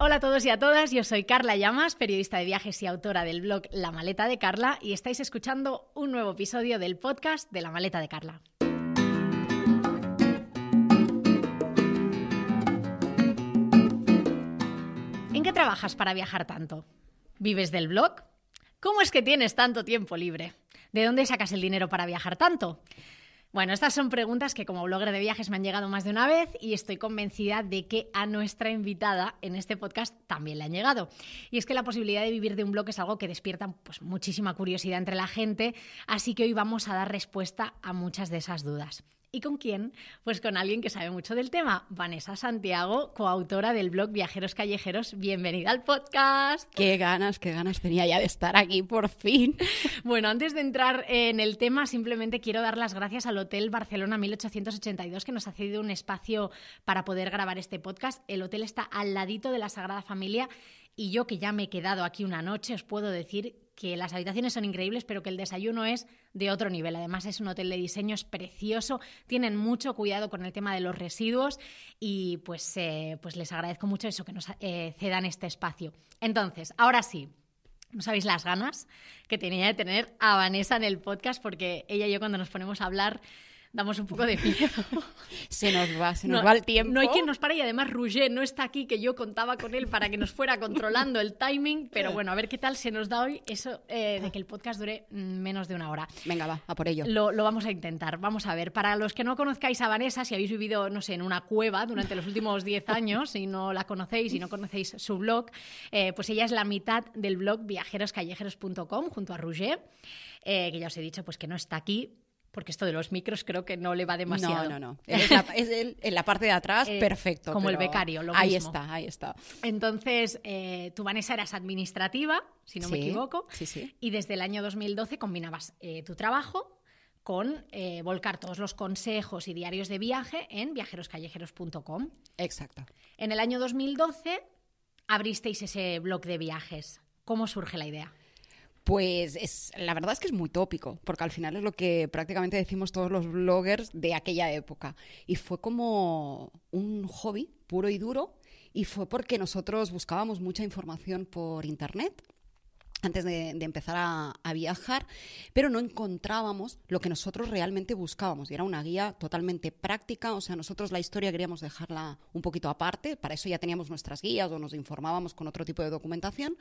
Hola a todos y a todas, yo soy Carla Llamas, periodista de viajes y autora del blog La Maleta de Carla y estáis escuchando un nuevo episodio del podcast de La Maleta de Carla. ¿En qué trabajas para viajar tanto? ¿Vives del blog? ¿Cómo es que tienes tanto tiempo libre? ¿De dónde sacas el dinero para viajar tanto? Bueno, estas son preguntas que como blogger de viajes me han llegado más de una vez y estoy convencida de que a nuestra invitada en este podcast también le han llegado. Y es que la posibilidad de vivir de un blog es algo que despierta pues, muchísima curiosidad entre la gente, así que hoy vamos a dar respuesta a muchas de esas dudas. ¿Y con quién? Pues con alguien que sabe mucho del tema, Vanessa Santiago, coautora del blog Viajeros Callejeros. Bienvenida al podcast. Qué ganas, qué ganas tenía ya de estar aquí por fin. Bueno, antes de entrar en el tema, simplemente quiero dar las gracias al Hotel Barcelona 1882 que nos ha cedido un espacio para poder grabar este podcast. El hotel está al ladito de la Sagrada Familia y yo que ya me he quedado aquí una noche, os puedo decir que las habitaciones son increíbles, pero que el desayuno es de otro nivel. Además, es un hotel de diseño, es precioso, tienen mucho cuidado con el tema de los residuos y pues, eh, pues les agradezco mucho eso que nos eh, cedan este espacio. Entonces, ahora sí. No sabéis las ganas que tenía de tener a Vanessa en el podcast porque ella y yo cuando nos ponemos a hablar damos un poco de miedo. se nos va, se nos va el tiempo. No hay quien nos pare y además Rouget no está aquí, que yo contaba con él para que nos fuera controlando el timing, pero bueno, a ver qué tal se nos da hoy eso eh, de que el podcast dure mm, menos de una hora. Venga, va, a por ello. Lo, vamos a intentar, vamos a ver. Para los que no conozcáis a Vanessa, si habéis vivido, no sé, en una cueva durante los últimos 10 años y no la conocéis y no conocéis su blog, eh, pues ella es la mitad del blog viajeroscallejeros.com junto a Rouget. Eh, que ya os he dicho pues que no está aquí, porque esto de los micros creo que no le va demasiado. No, no, no. Es en la parte de atrás, eh, perfecto. Como el becario, lo ahí mismo. Ahí está, ahí está. Entonces, eh, tú, Vanessa, eras administrativa, si no me equivoco. Sí, sí. Y desde el año 2012 combinabas eh, tu trabajo con volcar todos los consejos y diarios de viaje en viajeroscallejeros.com. Exacto. En el año 2012 abristeis ese blog de viajes. ¿Cómo surge la idea? pues es, la verdad es que es muy tópico, porque al final es lo que prácticamente decimos todos los bloggers de aquella época. Y fue como un hobby puro y duro, y fue porque nosotros buscábamos mucha información por Internet antes de, empezar a, viajar, pero no encontrábamos lo que nosotros realmente buscábamos. Y era una guía totalmente práctica, o sea, nosotros la historia queríamos dejarla un poquito aparte, para eso ya teníamos nuestras guías o nos informábamos con otro tipo de documentación,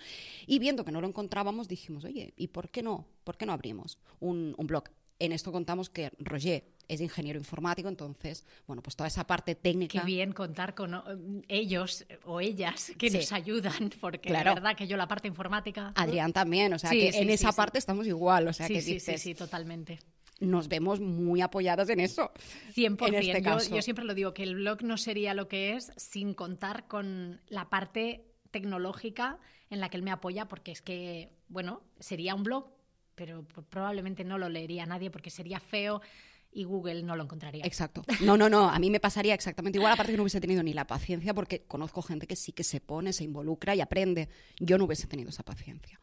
y viendo que no lo encontrábamos dijimos, oye, ¿y por qué no? ¿Por qué no abrimos un, un blog? En esto contamos que Roger es ingeniero informático, entonces, bueno, pues toda esa parte técnica. Qué bien contar con eh, ellos o ellas que nos ayudan, porque la verdad que yo la parte informática. Adrián también, o sea, que en esa parte estamos igual, o sea, que Sí, sí, totalmente nos vemos muy apoyadas en eso. 100%. Este yo, yo, siempre lo digo, que el blog no sería lo que es sin contar con la parte tecnológica en la que él me apoya, porque es que, bueno, sería un blog, pero probablemente no lo leería nadie porque sería feo y Google no lo encontraría. Exacto. No, no, no. A mí me pasaría exactamente igual, aparte que no hubiese tenido ni la paciencia, porque conozco gente que sí que se pone, se involucra y aprende. Yo no hubiese tenido esa paciencia.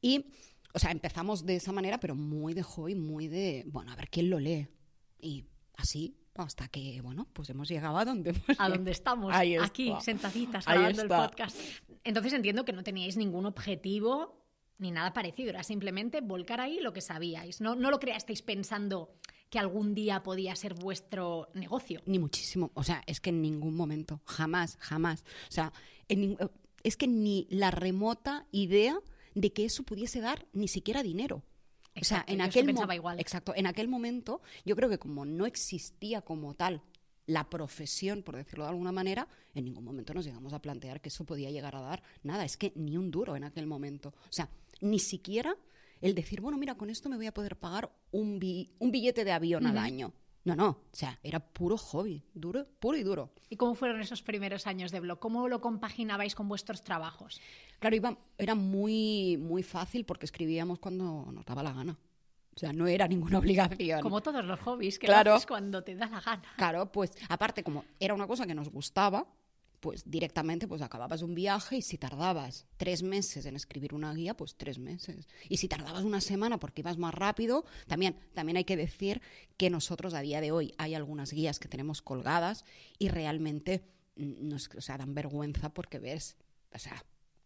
Y, o sea, empezamos de esa manera, pero muy de joy, muy de, bueno, a ver quién lo lee. Y así hasta que, bueno, pues hemos llegado a donde A donde estamos, aquí, sentaditas, grabando el podcast. Entonces entiendo que no teníais ningún objetivo ni nada parecido, era simplemente volcar ahí lo que sabíais. No, no lo creasteis pensando, que algún día podía ser vuestro negocio. Ni muchísimo. O sea, es que en ningún momento. Jamás, jamás. O sea, es que ni la remota idea de que eso pudiese dar ni siquiera dinero. o sea, en aquel pensaba Exacto, en aquel momento yo creo que como no existía como tal la profesión, por decirlo de alguna manera, en ningún momento nos llegamos a plantear que eso podía llegar a dar nada, es que ni un duro en aquel momento. O sea, ni siquiera el decir, bueno, mira, con esto me voy a poder pagar un, billete de avión al año. No, no, o sea, era puro hobby, duro, puro y duro. ¿Y cómo fueron esos primeros años de blog? ¿Cómo lo compaginabais con vuestros trabajos? Claro, iba, era muy, muy fácil porque escribíamos cuando nos daba la gana. O sea, no era ninguna obligación. Como todos los hobbies, que claro, cuando te da la gana. Claro, pues aparte, como era una cosa que nos gustaba, pues directamente pues acababas un viaje y si tardabas tres meses en escribir una guía, pues tres meses. Y si tardabas una semana porque ibas más rápido, también, también hay que decir que nosotros a día de hoy hay algunas guías que tenemos colgadas y realmente mm, nos sea, dan vergüenza porque ves, o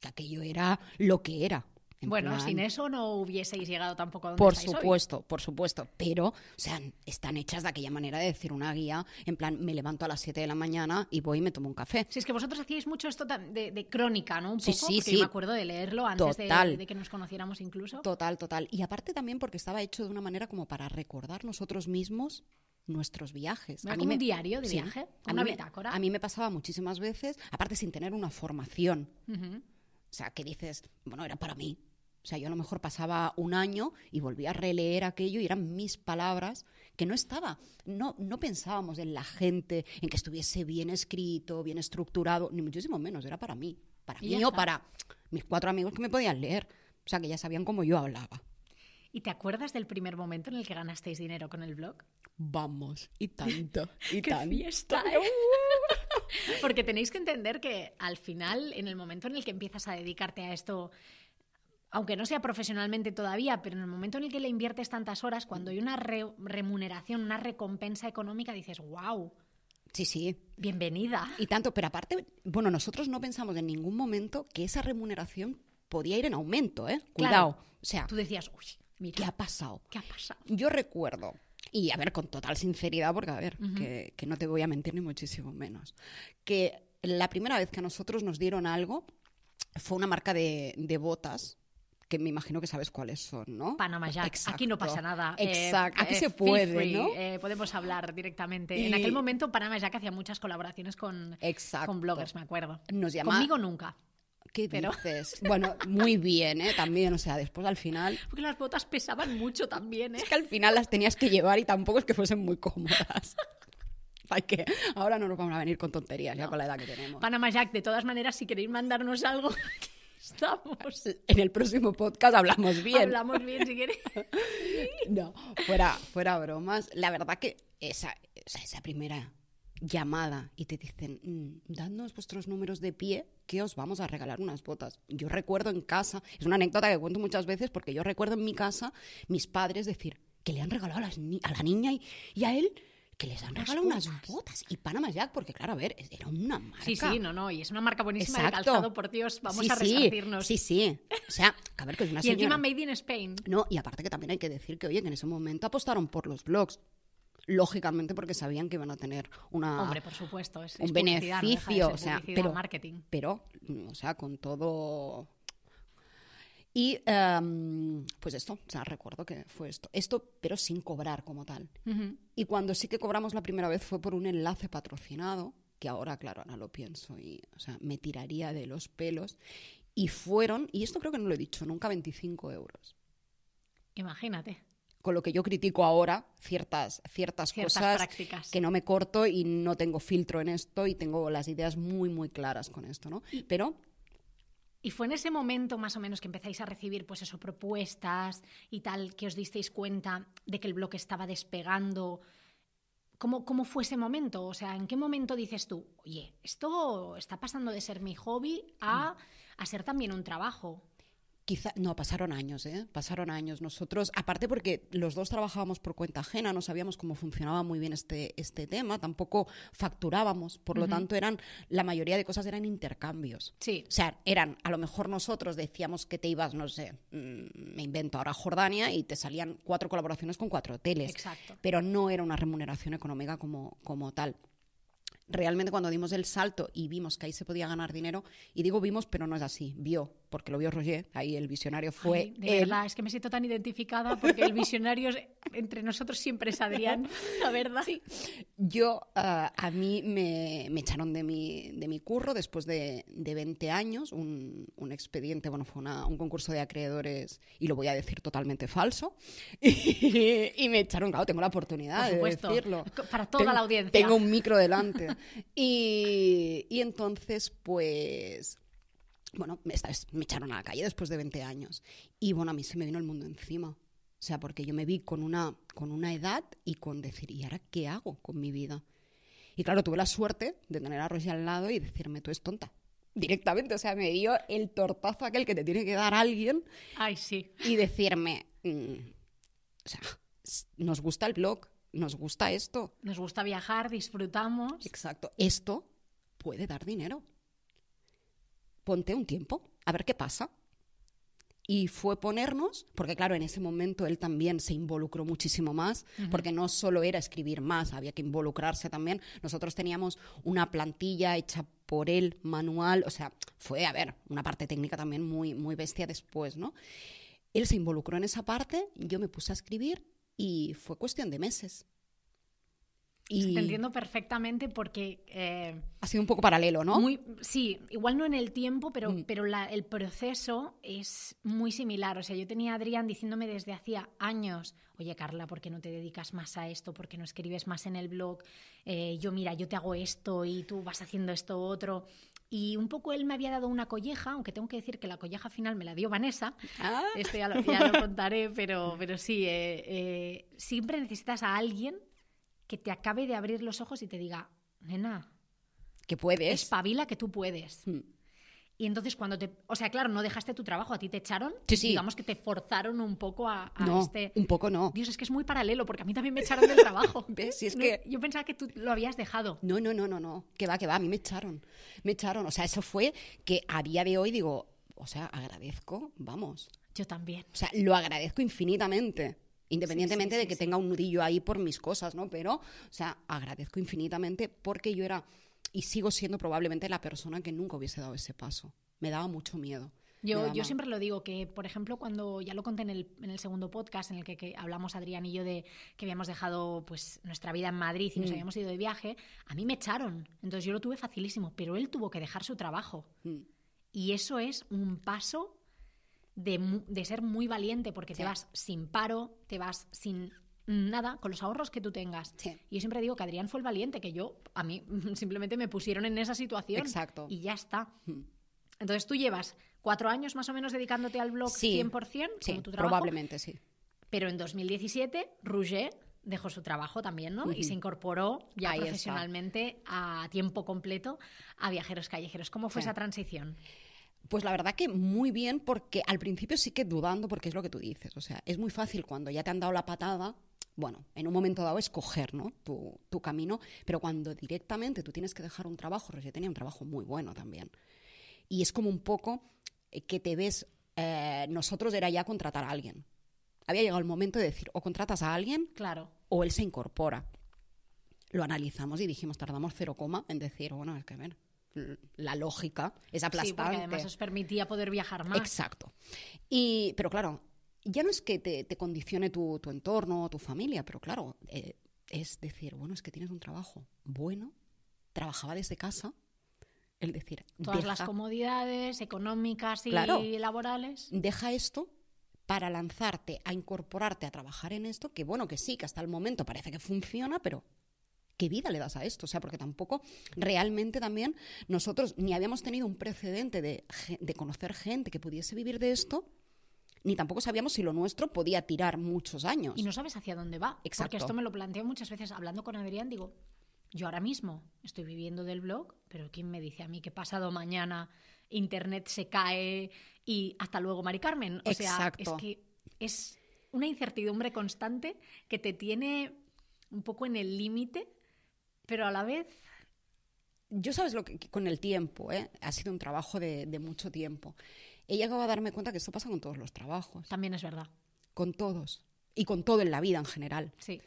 que aquello era lo que era bueno, sin eso no hubieseis llegado tampoco a donde Por estáis supuesto, hoy. por supuesto. Pero, o sea, están hechas de aquella manera de decir una guía, en plan, me levanto a las 7 de la mañana y voy y me tomo un café. Sí, es que vosotros hacíais mucho esto de, crónica, ¿no? Un poco, sí, sí, me acuerdo de leerlo antes de, que nos conociéramos incluso. Total, total. Y aparte también porque estaba hecho de una manera como para recordar nosotros mismos nuestros viajes. A mí un diario de viaje? A ¿Una mí bitácora? Me... a mí me pasaba muchísimas veces, aparte sin tener una formación. O sea, que dices, bueno, era para mí, o sea, yo a lo mejor pasaba un año y volvía a releer aquello y eran mis palabras que no estaba. No, no pensábamos en la gente, en que estuviese bien escrito, bien estructurado, ni muchísimo menos, era para mí. Para mí o para mis cuatro amigos que me podían leer. O sea, que ya sabían cómo yo hablaba. ¿Y te acuerdas del primer momento en el que ganasteis dinero con el blog? Vamos, y tanto, y ¡Qué Fiesta, eh! Porque tenéis que entender que al final, en el momento en el que empiezas a dedicarte a esto aunque no sea profesionalmente todavía, pero en el momento en el que le inviertes tantas horas, cuando hay una remuneración, una recompensa económica, dices, wow. Sí, sí. Bienvenida. Y tanto, pero aparte, bueno, nosotros no pensamos en ningún momento que esa remuneración podía ir en aumento, ¿eh? Cuidado. Claro. O sea, tú decías, uy, mira, ¿qué ha pasado? ¿Qué ha pasado? Yo recuerdo, y a ver, con total sinceridad, porque a ver, que, no te voy a mentir ni muchísimo menos, que la primera vez que a nosotros nos dieron algo fue una marca de, de botas que me imagino que sabes cuáles son, ¿no? Panama Jack. Aquí no pasa nada. Eh, Exacto. Aquí eh, se puede, ¿no? Eh, podemos hablar directamente. En aquel momento Panama Jack hacía muchas colaboraciones con, con bloggers, me acuerdo. Nos llama... Conmigo nunca. ¿Qué dices? Bueno, muy bien, ¿eh? También, o sea, después al final... Porque las botas pesaban mucho también, ¿eh? Es que al final las tenías que llevar y tampoco es que fuesen muy cómodas. Ay, que ahora no nos vamos a venir con tonterías ya con la edad que tenemos. Panama Jack, de todas maneras, si queréis mandarnos algo... En el próximo podcast hablamos bien. Hablamos bien, si quieres. no, fuera, fuera bromas. La verdad que esa, esa primera llamada y te dicen, mm, dadnos vuestros números de pie que os vamos a regalar unas botas. Yo recuerdo en casa, es una anécdota que cuento muchas veces porque yo recuerdo en mi casa mis padres decir que le han regalado a, la niña y a él que les han regalado unas botas. Y Panama Jack, porque claro, a ver, era una marca. Sí, sí, no, no, y es una marca buenísima de calzado, por Dios, vamos a resarcirnos. Sí, sí, o sea, a ver, que es una Y encima Made in Spain. No, y aparte que también hay que decir que, oye, que en ese momento apostaron por los blogs lógicamente porque sabían que iban a tener una Hombre, por supuesto, es, un beneficio, o sea, pero marketing. pero o sea, con todo y em, pues esto, o sea, recuerdo que fue esto. Esto, pero sin cobrar como tal. Y cuando sí que cobramos la primera vez fue por un enlace patrocinado, que ahora, claro, ahora lo pienso y, o sea, me tiraría de los pelos. Y fueron, y esto creo que no lo he dicho, nunca 25 euros. Imagínate con lo que yo critico ahora ciertas, ciertas, cosas prácticas. que no me corto y no tengo filtro en esto y tengo las ideas muy, muy claras con esto, ¿no? Pero y fue en ese momento más o menos que empezáis a recibir pues eso, propuestas y tal, que os disteis cuenta de que el bloque estaba despegando. ¿Cómo, ¿Cómo fue ese momento? O sea, ¿en qué momento dices tú, oye, esto está pasando de ser mi hobby a, mm. a ser también un trabajo? no, pasaron años, ¿eh? Pasaron años. Nosotros, aparte porque los dos trabajábamos por cuenta ajena, no sabíamos cómo funcionaba muy bien este, este tema, tampoco facturábamos, por lo tanto eran, la mayoría de cosas eran intercambios. Sí. O sea, eran, a lo mejor nosotros decíamos que te ibas, no sé, mm, me invento ahora Jordania y te salían cuatro colaboraciones con cuatro hoteles. Exacto. Pero no era una remuneración económica como, como tal realmente cuando dimos el salto y vimos que ahí se podía ganar dinero, y digo vimos, pero no es así, vio porque lo vio Roger, ahí el visionario fue. de verdad, es que me siento tan identificada porque el visionario entre nosotros siempre es Adrián, la verdad. Yo, ah, a mí me, echaron de mi, de mi curro después de, 20 años, un, expediente, bueno, fue un concurso de acreedores, y lo voy a decir totalmente falso, y, me echaron, claro, tengo la oportunidad de decirlo. Para toda la audiencia. Tengo un micro delante. y, y entonces, pues bueno, me, me echaron a la calle después de 20 años. Y bueno, a mí se me vino el mundo encima. O sea, porque yo me vi con una, con una edad y con decir, ¿y ahora qué hago con mi vida? Y claro, tuve la suerte de tener a Rosy al lado y decirme, tú es tonta. Directamente, o sea, me dio el tortazo aquel que te tiene que dar alguien. Ay, sí. Y decirme, mm, o sea, nos gusta el blog, nos gusta esto. Nos gusta viajar, disfrutamos. Exacto. Esto puede dar dinero ponte un tiempo, a ver qué pasa. Y fue ponernos, porque claro, en ese momento él también se involucró muchísimo más, porque no solo era escribir más, había que involucrarse también. Nosotros teníamos una plantilla hecha por él, manual, o sea, fue, a ver, una parte técnica también muy, muy bestia después, ¿no? Él se involucró en esa parte, yo me puse a escribir y fue cuestión de meses. Y entiendo perfectamente porque... Eh, ha sido un poco paralelo, ¿no? Muy, sí, igual no en el tiempo, pero, mm. pero el proceso es muy similar. O sea, yo tenía a Adrián diciéndome desde hacía años, oye Carla, ¿por qué no te dedicas más a esto? ¿Por qué no escribes más en el blog? Eh, yo mira, yo te hago esto y tú vas haciendo esto otro. Y un poco él me había dado una colleja, aunque tengo que decir que la colleja final me la dio Vanessa. Ah. Esto ya lo, contaré, pero, pero sí, eh, siempre necesitas a alguien que te acabe de abrir los ojos y te diga, nena, que puedes. Espabila que tú puedes. Mm. Y entonces cuando te... O sea, claro, no dejaste tu trabajo, a ti te echaron. Sí, Digamos que te forzaron un poco a, no, este... Un poco no. Dios, es que es muy paralelo, porque a mí también me echaron del trabajo. ¿Ves? Si es que... Yo pensaba que tú lo habías dejado. No, no, no, no, no. Que va, que va, a mí me echaron. Me echaron. O sea, eso fue que a día de hoy digo, o sea, agradezco, vamos. Yo también. O sea, lo agradezco infinitamente independientemente de que tenga un nudillo ahí por mis cosas, ¿no? Pero, o sea, agradezco infinitamente porque yo era y sigo siendo probablemente la persona que nunca hubiese dado ese paso. Me daba mucho miedo. Yo, yo, siempre lo digo, que por ejemplo, cuando ya lo conté en el, segundo podcast en el que, hablamos Adrián y yo de que habíamos dejado pues nuestra vida en Madrid y nos mm. habíamos ido de viaje, a mí me echaron. Entonces yo lo tuve facilísimo, pero él tuvo que dejar su trabajo. Mm. Y eso es un paso de, ser muy valiente porque te vas sin paro, te vas sin nada con los ahorros que tú tengas. Y yo siempre digo que Adrián fue el valiente, que yo, a mí simplemente me pusieron en esa situación. Exacto. Y ya está. Hmm. Entonces tú llevas cuatro años más o menos dedicándote al blog 100%, Probablemente sí. Pero en 2017, Rouget dejó su trabajo también, ¿no? Y se incorporó profesionalmente a tiempo completo a Viajeros Callejeros. ¿Cómo fue esa transición? Pues la verdad que muy bien, porque al principio sí que dudando, porque es lo que tú dices. O sea, es muy fácil cuando ya te han dado la patada, bueno, en un momento dado escoger ¿no? tu, camino, pero cuando directamente tú tienes que dejar un trabajo, pues yo tenía un trabajo muy bueno también. Y es como un poco eh, que te ves, eh, nosotros era ya contratar a alguien. Había llegado el momento de decir, o contratas a alguien, claro. o él se incorpora. Lo analizamos y dijimos, tardamos cero coma en decir, bueno, es que ver, la lógica es aplastante. Sí, además os permitía poder viajar más. Exacto. Y, pero claro, ya no es que te, condicione tu, entorno o tu familia, pero claro, eh, es decir, bueno, es que tienes un trabajo bueno, trabajaba desde casa, es decir, todas las comodidades económicas y laborales. Deja esto para lanzarte a incorporarte a trabajar en esto, que bueno, que sí, que hasta el momento parece que funciona, pero ¿Qué vida le das a esto? O sea, porque tampoco realmente también nosotros ni habíamos tenido un precedente de, conocer gente que pudiese vivir de esto, ni tampoco sabíamos si lo nuestro podía tirar muchos años. Y no sabes hacia dónde va. Exacto. Porque esto me lo planteo muchas veces hablando con Adrián, digo, yo ahora mismo estoy viviendo del blog, pero ¿quién me dice a mí que pasado mañana Internet se cae y hasta luego, Mari Carmen? O sea, es que es una incertidumbre constante que te tiene un poco en el límite pero a la vez... Yo sabes lo que con el tiempo, ¿eh? ha sido un trabajo de, mucho tiempo. ella acaba de darme cuenta que esto pasa con todos los trabajos. También es verdad. Con todos. Y con todo en la vida en general. Sí.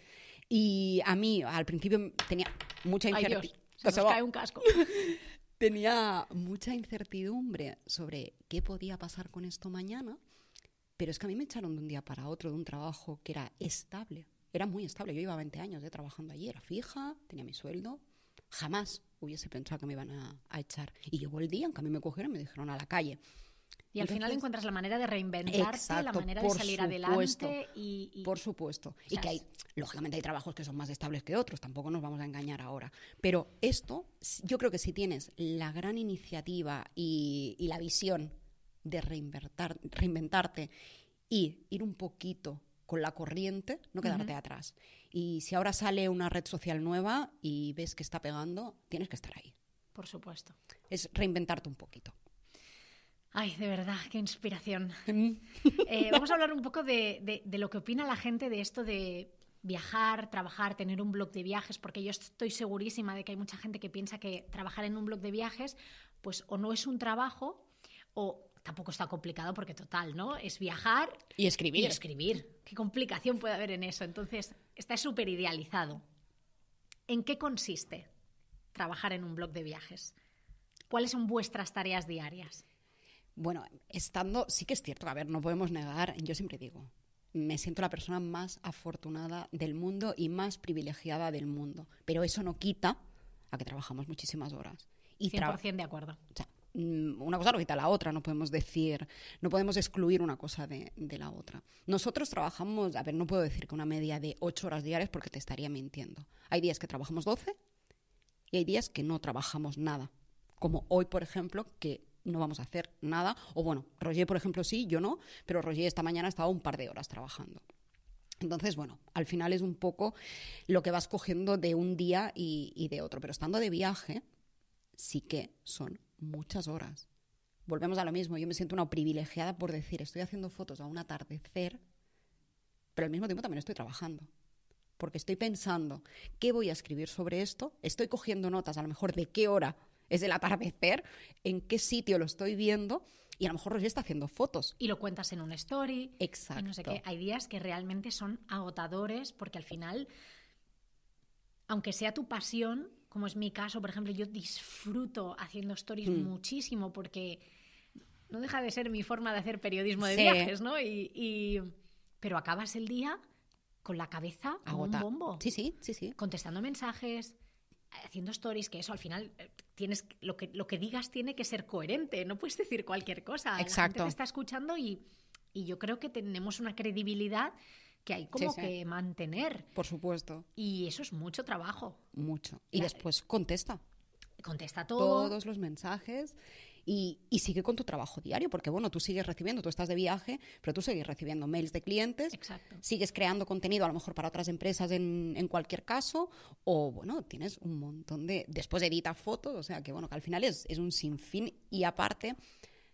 Y a mí al principio tenía mucha incertidumbre. un casco. tenía mucha incertidumbre sobre qué podía pasar con esto mañana, pero es que a mí me echaron de un día para otro de un trabajo que era estable era muy estable. Yo iba 20 años de eh, trabajando allí, era fija, tenía mi sueldo. Jamás hubiese pensado que me iban a, echar. Y llegó el día en que a mí me cogieron y me dijeron a la calle. Y al final encuentras la manera de reinventarte, la manera de salir adelante. Y, por supuesto. y que hay, lógicamente hay trabajos que son más estables que otros, tampoco nos vamos a engañar ahora. Pero esto, yo creo que si tienes la gran iniciativa y, y la visión de reinventarte y ir un poquito con la corriente, no quedarte atrás. Y si ahora sale una red social nueva y ves que está pegando, tienes que estar ahí. Por supuesto. Es reinventarte un poquito. Ay, de verdad, qué inspiración. Mm. Eh, vamos a hablar un poco de, de, lo que opina la gente de esto de viajar, trabajar, tener un blog de viajes, porque yo estoy segurísima de que hay mucha gente que piensa que trabajar en un blog de viajes, pues o no es un trabajo o tampoco está complicado porque total, ¿no? Es viajar y escribir. ¿Qué complicación puede haber en eso? Entonces, está súper idealizado. ¿En qué consiste trabajar en un blog de viajes? ¿Cuáles son vuestras tareas diarias? Bueno, estando, sí que es cierto, a ver, no podemos negar, yo siempre digo, me siento la persona más afortunada del mundo y más privilegiada del mundo, pero eso no quita a que trabajamos muchísimas horas. 100% de acuerdo. Mm, una cosa no quita la otra, no podemos decir, no podemos excluir una cosa de, la otra. Nosotros trabajamos, a ver, no puedo decir que una media de ocho horas diarias porque te estaría mintiendo. Hay días que trabajamos 12 y hay días que no trabajamos nada. Como hoy, por ejemplo, que no vamos a hacer nada. O bueno, Roger, por ejemplo, sí, yo no, pero Roger esta mañana estaba un par de horas trabajando. Entonces, bueno, al final es un poco lo que vas cogiendo de un día y, y de otro. Pero estando de viaje, sí que son muchas horas. Volvemos a lo mismo, yo me siento una privilegiada por decir, estoy haciendo fotos a un atardecer, pero al mismo tiempo también estoy trabajando porque estoy pensando qué voy a escribir sobre esto, estoy cogiendo notas a lo mejor de qué hora es el atardecer, en qué sitio lo estoy viendo y a lo mejor Roger está haciendo fotos. Y lo cuentas en un story. Exacto. no sé qué. Hay días que realmente son agotadores porque al final, aunque sea tu pasión, como es mi caso, por ejemplo, yo disfruto haciendo stories hmm. muchísimo porque no deja de ser mi forma de hacer periodismo de viajes, ¿no? Y, Pero acabas el día con la cabeza a un bombo. Sí, sí, sí, sí. Contestando mensajes, haciendo stories, que eso al final eh, tienes lo que, lo que digas tiene que ser coherente, no puedes decir cualquier cosa. Exacto. La gente te está escuchando y, y yo creo que tenemos una credibilidad que hay como que mantener. Por supuesto. Y eso es mucho trabajo. Mucho. Y después contesta. Contesta todo. Todos los mensajes. Y, sigue con tu trabajo diario, porque bueno, tú sigues recibiendo, tú estás de viaje, pero tú sigues recibiendo mails de clientes, Exacto. sigues creando contenido a lo mejor para otras empresas en, cualquier caso, o bueno, tienes un montón de... Después edita fotos, o sea que bueno, que al final es, es un sinfín y aparte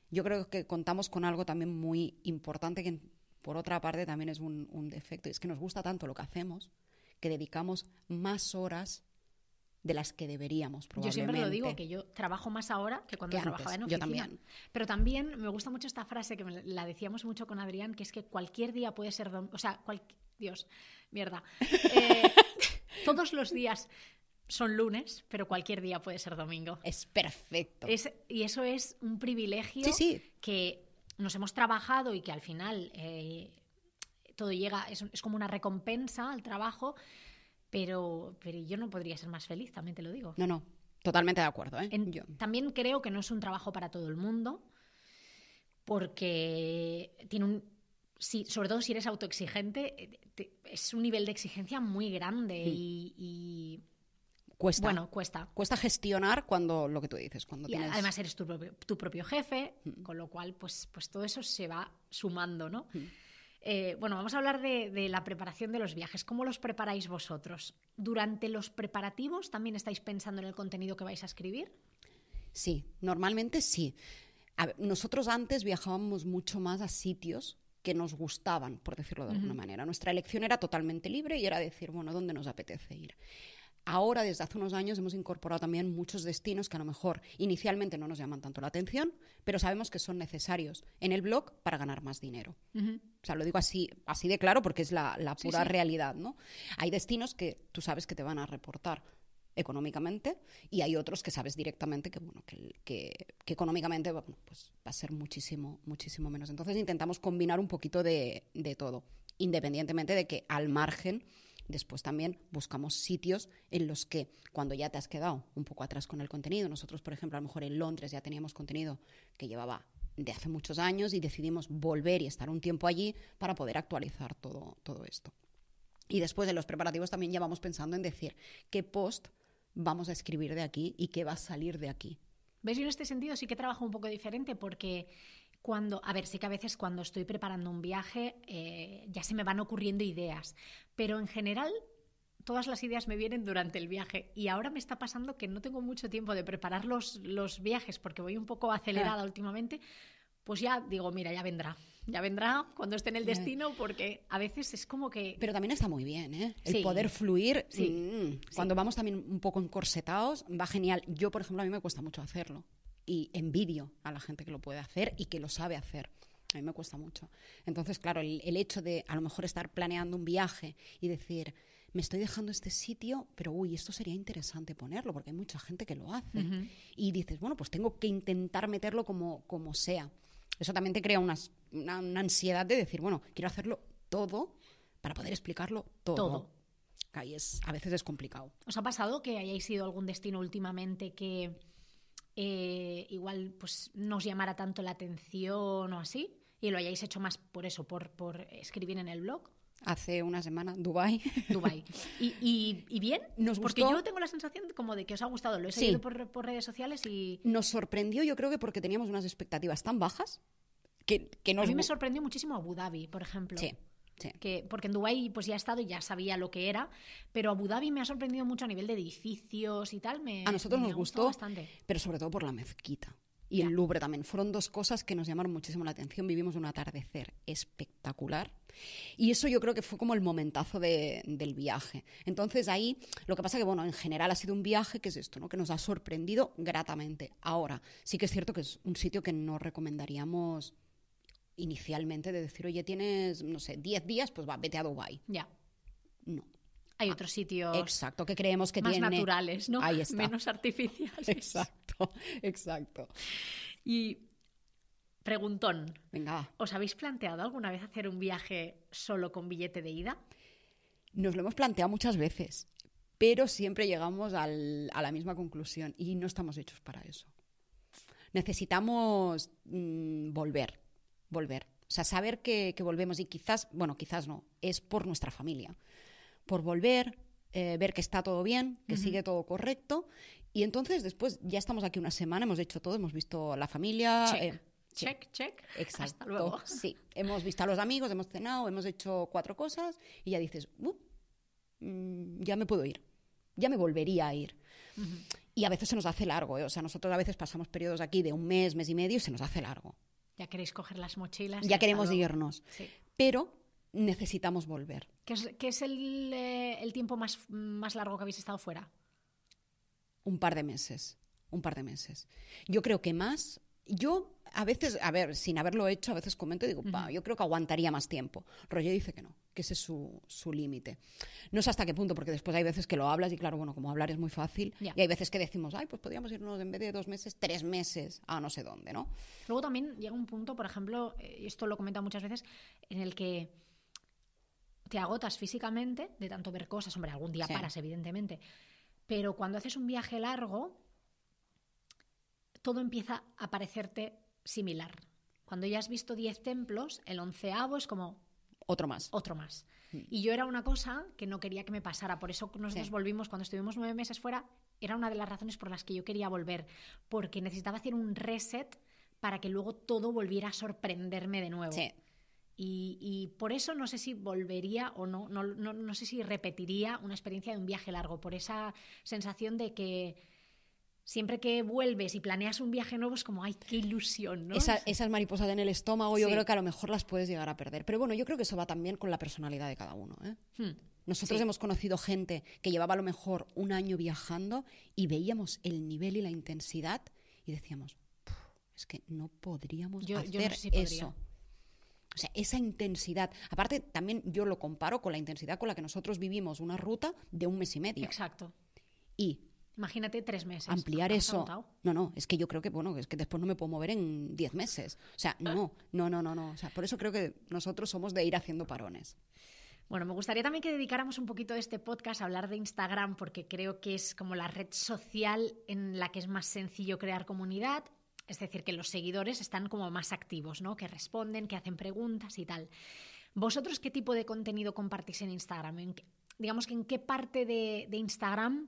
yo creo que contamos con algo también muy importante que por otra parte también es un, defecto, es que nos gusta tanto lo que hacemos que dedicamos más horas de las que deberíamos probablemente. Yo siempre lo digo, que yo trabajo más ahora que cuando trabajaba en oficina. Yo también. Pero también me gusta mucho esta frase que la decíamos mucho con Adrián, que es que cualquier día puede ser... O sea, cual Dios, mierda. Eh, todos los días son lunes, pero cualquier día puede ser domingo. Es perfecto. y eso es un privilegio que nos hemos trabajado y que al final eh, todo llega, es, como una recompensa al trabajo, pero, pero yo no podría ser más feliz, también te lo digo. No, no, totalmente de acuerdo. ¿eh? yo. También creo que no es un trabajo para todo el mundo, porque tiene un... sobre todo si eres autoexigente, eh, es un nivel de exigencia muy grande y Cuesta. Bueno, cuesta. Cuesta gestionar cuando lo que tú dices, cuando Además eres tu propio, jefe, hmm. con lo cual pues, pues todo eso se va sumando, ¿no? Hmm. Eh, bueno, vamos a hablar de, la preparación de los viajes. ¿Cómo los preparáis vosotros? ¿Durante los preparativos también estáis pensando en el contenido que vais a escribir? Sí, normalmente sí. nosotros antes viajábamos mucho más a sitios que nos gustaban, por decirlo de alguna manera. Nuestra elección era totalmente libre y era decir, bueno, ¿dónde nos apetece ir? Ahora, desde hace unos años, hemos incorporado también muchos destinos que a lo mejor inicialmente no nos llaman tanto la atención, pero sabemos que son necesarios en el blog para ganar más dinero. O sea, lo digo así, así de claro porque es la, pura realidad, ¿no? Hay destinos que tú sabes que te van a reportar económicamente y hay otros que sabes directamente que bueno que, económicamente pues va a ser muchísimo muchísimo menos entonces intentamos combinar un poquito de todo independientemente de que al margen Después también buscamos sitios en los que cuando ya te has quedado un poco atrás con el contenido, nosotros por ejemplo a lo mejor en Londres ya teníamos contenido que llevaba de hace muchos años y decidimos volver y estar un tiempo allí para poder actualizar todo, todo esto. Y después de los preparativos también ya vamos pensando en decir qué post vamos a escribir de aquí y qué va a salir de aquí. ¿Ves? Yo en este sentido sí que trabajo un poco diferente porque cuando, a ver, sí que a veces cuando estoy preparando un viaje eh, ya se me van ocurriendo ideas, pero en general todas las ideas me vienen durante el viaje y ahora me está pasando que no tengo mucho tiempo de preparar los, viajes porque voy un poco acelerada ah. últimamente, pues ya digo, mira, ya vendrá, ya vendrá cuando esté en el destino porque a veces es como que... Pero también está muy bien, ¿eh? El poder fluir, mm, sí. cuando vamos también un poco encorsetados, va genial. Yo, por ejemplo, a mí me cuesta mucho hacerlo y envidio a la gente que lo puede hacer y que lo sabe hacer. A mí me cuesta mucho. Entonces, claro, el, hecho de a lo mejor estar planeando un viaje y decir, me estoy dejando este sitio, pero uy, esto sería interesante ponerlo, porque hay mucha gente que lo hace. Y dices, bueno, pues tengo que intentar meterlo como, como sea. Eso también te crea una, ansiedad de decir, bueno, quiero hacerlo todo para poder explicarlo todo. todo. es, a veces es complicado. ¿Os ha pasado que hayáis sido algún destino últimamente que eh, igual pues, no os llamara tanto la atención o así, y lo hayáis hecho más por eso, por, escribir en el blog. Hace una semana, Dubai. Dubai. ¿Y, bien? Nos porque yo tengo la sensación como de que os ha gustado. Lo he seguido por, redes sociales y... Nos sorprendió, yo creo que porque teníamos unas expectativas tan bajas que, que nos... A mí me sorprendió muchísimo Abu Dhabi, por ejemplo. Que, porque en Dubái pues ya he estado y ya sabía lo que era, pero Abu Dhabi me ha sorprendido mucho a nivel de edificios y tal. Me, a nosotros nos gustó, bastante. pero sobre todo por la mezquita. Y el Louvre también. Fueron dos cosas que nos llamaron muchísimo la atención. Vivimos un atardecer espectacular. Y eso yo creo que fue como el momentazo del viaje. Entonces ahí, lo que pasa que, bueno, en general ha sido un viaje que es esto, ¿no? Que nos ha sorprendido gratamente. Ahora, sí que es cierto que es un sitio que no recomendaríamos inicialmente de decir, oye, tienes, no sé, 10 días, pues va, vete a Dubai. Ya. No. Hay otros sitios. Exacto, que creemos que más naturales, ¿no? Menos artificiales. Exacto, exacto. Y preguntón. Venga. ¿Os habéis planteado alguna vez hacer un viaje solo con billete de ida? Nos lo hemos planteado muchas veces, pero siempre llegamos a la misma conclusión y no estamos hechos para eso. Necesitamos mm, volver volver. O sea, saber que, volvemos y quizás, bueno, quizás no, es por nuestra familia. Por volver, eh, ver que está todo bien, que sigue todo correcto. Y entonces después ya estamos aquí una semana, hemos hecho todo, hemos visto la familia. Check, eh, check, check. Exacto. Hasta luego. Sí, hemos visto a los amigos, hemos cenado, hemos hecho cuatro cosas y ya dices, uh, mm, ya me puedo ir, ya me volvería a ir. Y a veces se nos hace largo, ¿eh? o sea, nosotros a veces pasamos periodos aquí de un mes, mes y medio y se nos hace largo. Ya queréis coger las mochilas. Ya queremos irnos. Pero necesitamos volver. ¿Qué es, eh, el, tiempo más, más largo que habéis estado fuera? Un par de meses. Un par de meses. Yo creo que más. Yo a veces, a ver, sin haberlo hecho, a veces comento y digo, yo creo que aguantaría más tiempo. Roger dice que no que ese es su, límite. No sé hasta qué punto, porque después hay veces que lo hablas y claro, bueno, como hablar es muy fácil, y hay veces que decimos, ay, pues podríamos irnos en vez de dos meses, tres meses a no sé dónde, ¿no? Luego también llega un punto, por ejemplo, y esto lo comenta muchas veces, en el que te agotas físicamente de tanto ver cosas, hombre, algún día paras, evidentemente, pero cuando haces un viaje largo, todo empieza a parecerte similar. Cuando ya has visto diez templos, el onceavo es como, otro más. Otro más. Mm. Y yo era una cosa que no quería que me pasara, por eso nos volvimos cuando estuvimos nueve meses fuera, era una de las razones por las que yo quería volver, porque necesitaba hacer un reset para que luego todo volviera a sorprenderme de nuevo. Sí. Y, por eso no sé si volvería o no, no sé si repetiría una experiencia de un viaje largo, por esa sensación de que siempre que vuelves y planeas un viaje nuevo es como, ay, qué ilusión, esas mariposas en el estómago yo creo que a lo mejor las puedes llegar a perder. Pero bueno, yo creo que eso va también con la personalidad de cada uno. ¿eh? Hmm. Nosotros hemos conocido gente que llevaba a lo mejor un año viajando y veíamos el nivel y la intensidad y decíamos, es que no podríamos hacer eso. O sea, esa intensidad. Aparte, también yo lo comparo con la intensidad con la que nosotros vivimos una ruta de un mes y medio. Exacto. Y Imagínate tres meses. Ampliar eso. No, no, es que yo creo que, bueno, es que después no me puedo mover en diez meses. O sea, no, no, no, no, no. O por eso creo que nosotros somos de ir haciendo parones. Bueno, me gustaría también que dedicáramos un poquito de este podcast a hablar de Instagram, porque creo que es como la red social en la que es más sencillo crear comunidad. Es decir, que los seguidores están como más activos, ¿no? Que responden, que hacen preguntas y tal. ¿Vosotros qué tipo de contenido compartís en Instagram? digamos que en qué parte de Instagram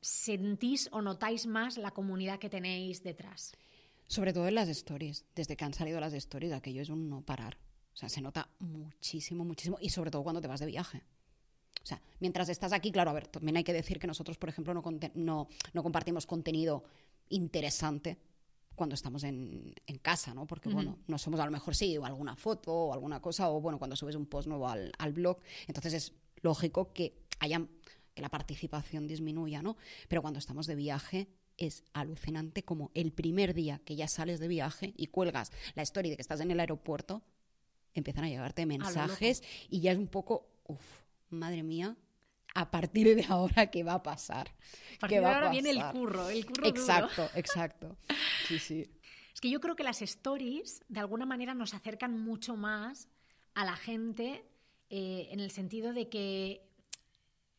sentís o notáis más la comunidad que tenéis detrás? Sobre todo en las stories. Desde que han salido las stories, aquello es un no parar. O sea, se nota muchísimo, muchísimo. Y sobre todo cuando te vas de viaje. O sea, mientras estás aquí, claro, a ver, también hay que decir que nosotros, por ejemplo, no, no, compartimos contenido interesante cuando estamos en, casa, ¿no? Porque, bueno, no somos a lo mejor sí, o alguna foto o alguna cosa, o bueno, cuando subes un post nuevo al, al blog, entonces es lógico que hayan la participación disminuya, ¿no? Pero cuando estamos de viaje es alucinante como el primer día que ya sales de viaje y cuelgas la historia de que estás en el aeropuerto, empiezan a llevarte mensajes y ya es un poco, uff, madre mía, a partir de ahora qué va a pasar. A de ahora viene el curro, el curro Exacto, exacto. Sí, sí. Es que yo creo que las stories de alguna manera nos acercan mucho más a la gente eh, en el sentido de que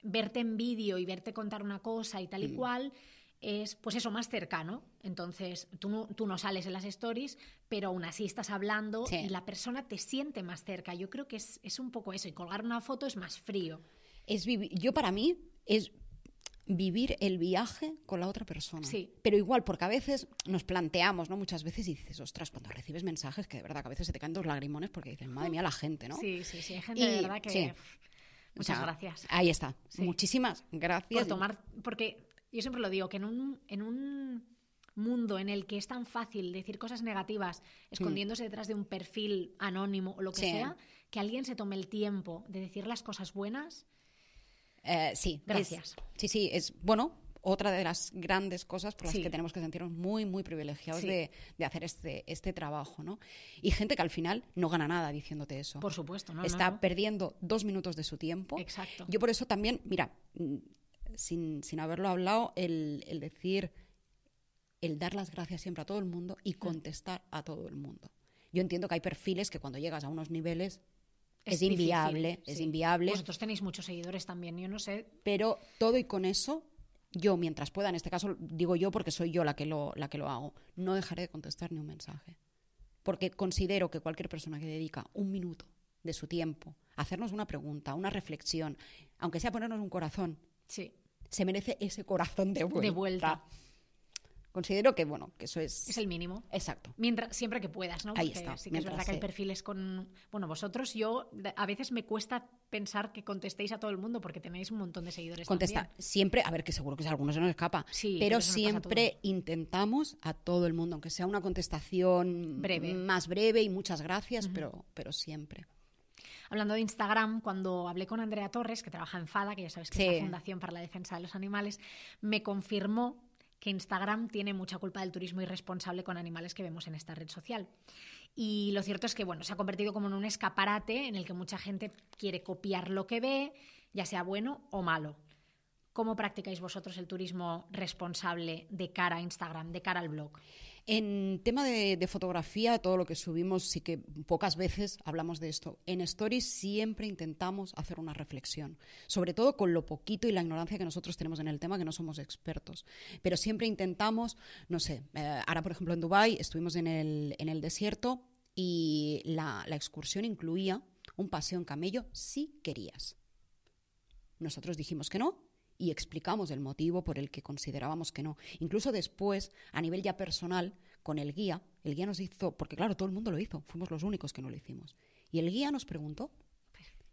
verte en vídeo y verte contar una cosa y tal y cual es pues eso más cercano. Entonces, tú no, tú sales en las stories, pero aún así estás hablando y la persona te siente más cerca. Yo creo que es, un poco eso. Y colgar una foto es más frío. Es Yo para mí es vivir el viaje con la otra persona. Sí. Pero igual, porque a veces nos planteamos, ¿no? Muchas veces y dices, ostras, cuando recibes mensajes, que de verdad a veces se te caen dos lagrimones porque dices, madre mía, la gente, ¿no? Sí, sí, sí, hay gente de verdad que... Muchas gracias. Ahí está. Muchísimas gracias. Por tomar, porque yo siempre lo digo, que en un, en un mundo en el que es tan fácil decir cosas negativas escondiéndose hmm. detrás de un perfil anónimo o lo que sea, que alguien se tome el tiempo de decir las cosas buenas. Eh, sí. Gracias. sí, sí, es bueno, otra de las grandes cosas por las que tenemos que sentirnos muy, muy privilegiados de, hacer este, este trabajo, ¿no? Y gente que al final no gana nada diciéndote eso. Por supuesto, ¿no? Está perdiendo dos minutos de su tiempo. Exacto. Yo por eso también, mira, mm, sin, haberlo hablado, el, decir, el dar las gracias siempre a todo el mundo y mm. contestar a todo el mundo. Yo entiendo que hay perfiles que cuando llegas a unos niveles es, inviable, es inviable. Vosotros tenéis muchos seguidores también, yo no sé. Pero todo y con eso yo mientras pueda, en este caso digo yo porque soy yo la que lo, la que lo hago, no dejaré de contestar ni un mensaje. Porque considero que cualquier persona que dedica un minuto de su tiempo a hacernos una pregunta, una reflexión, aunque sea ponernos un corazón, sí. se merece ese corazón de vuelta. De vuelta. Considero que, bueno, que eso es... Es el mínimo. Exacto. Mientras, siempre que puedas, ¿no? Ahí está. Sí que es verdad que hay perfiles con... Bueno, vosotros, yo, a veces me cuesta pensar que contestéis a todo el mundo porque tenéis un montón de seguidores. Contesta siempre, a ver que seguro que a algunos se nos escapa, sí, pero, siempre intentamos a todo el mundo, aunque sea una contestación más breve y muchas gracias, pero, pero siempre. Hablando de Instagram, cuando hablé con Andrea Torres, que trabaja en FADA, que ya sabes que es la Fundación para la Defensa de los Animales, me confirmó que Instagram tiene mucha culpa del turismo irresponsable con animales que vemos en esta red social. Y lo cierto es que, bueno, se ha convertido como en un escaparate en el que mucha gente quiere copiar lo que ve, ya sea bueno o malo. ¿Cómo practicáis vosotros el turismo responsable de cara a Instagram, de cara al blog? En tema de, fotografía, todo lo que subimos, sí que pocas veces hablamos de esto. En Stories siempre intentamos hacer una reflexión, sobre todo con lo poquito y la ignorancia que nosotros tenemos en el tema, que no somos expertos. Pero siempre intentamos, no sé, eh, ahora por ejemplo en Dubai estuvimos en el, desierto y la excursión incluía un paseo en camello si querías. Nosotros dijimos que no, y explicamos el motivo por el que considerábamos que no. Incluso después, a nivel ya personal, con el guía, el guía nos hizo, porque claro, todo el mundo lo hizo, fuimos los únicos que no lo hicimos. Y el guía nos preguntó,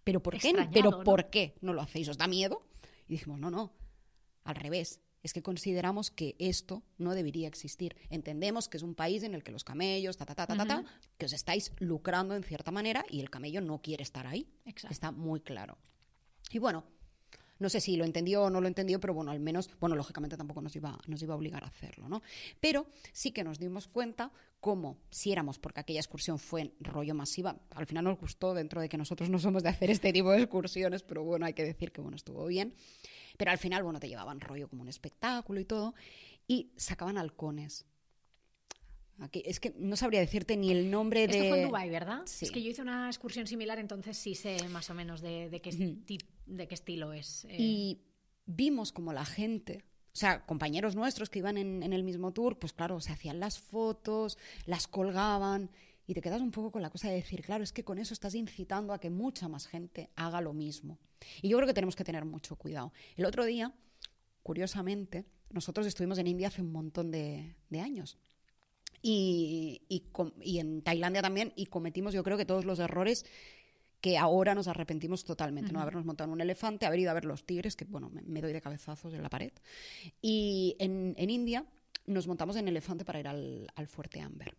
¿pero por qué, ¿pero ¿no? ¿por qué no lo hacéis? ¿Os da miedo? Y dijimos, no, no, al revés, es que consideramos que esto no debería existir. Entendemos que es un país en el que los camellos, ta, ta, ta, ta, que os estáis lucrando en cierta manera y el camello no quiere estar ahí. Está muy claro. Y bueno, no sé si lo entendió o no lo entendió, pero bueno, al menos, bueno, lógicamente tampoco nos iba, nos iba a obligar a hacerlo, ¿no? Pero sí que nos dimos cuenta cómo, si éramos, porque aquella excursión fue rollo masiva, al final nos gustó dentro de que nosotros no somos de hacer este tipo de excursiones, pero bueno, hay que decir que bueno, estuvo bien. Pero al final, bueno, te llevaban rollo como un espectáculo y todo, y sacaban halcones. Aquí, es que no sabría decirte ni el nombre de. fue en ¿verdad? Es que yo hice una excursión similar, entonces sí sé más o menos de, qué tipo de qué estilo es. Eh? Y vimos como la gente, o sea, compañeros nuestros que iban en, el mismo tour, pues claro, se hacían las fotos, las colgaban y te quedas un poco con la cosa de decir, claro, es que con eso estás incitando a que mucha más gente haga lo mismo. Y yo creo que tenemos que tener mucho cuidado. El otro día, curiosamente, nosotros estuvimos en India hace un montón de, años. Y, y, en Tailandia también, y cometimos yo creo que todos los errores que ahora nos arrepentimos totalmente, de ¿no? Habernos montado en un elefante, haber ido a ver los tigres, que bueno, me, doy de cabezazos en la pared. Y en, en, India nos montamos en elefante para ir al, al fuerte Amber.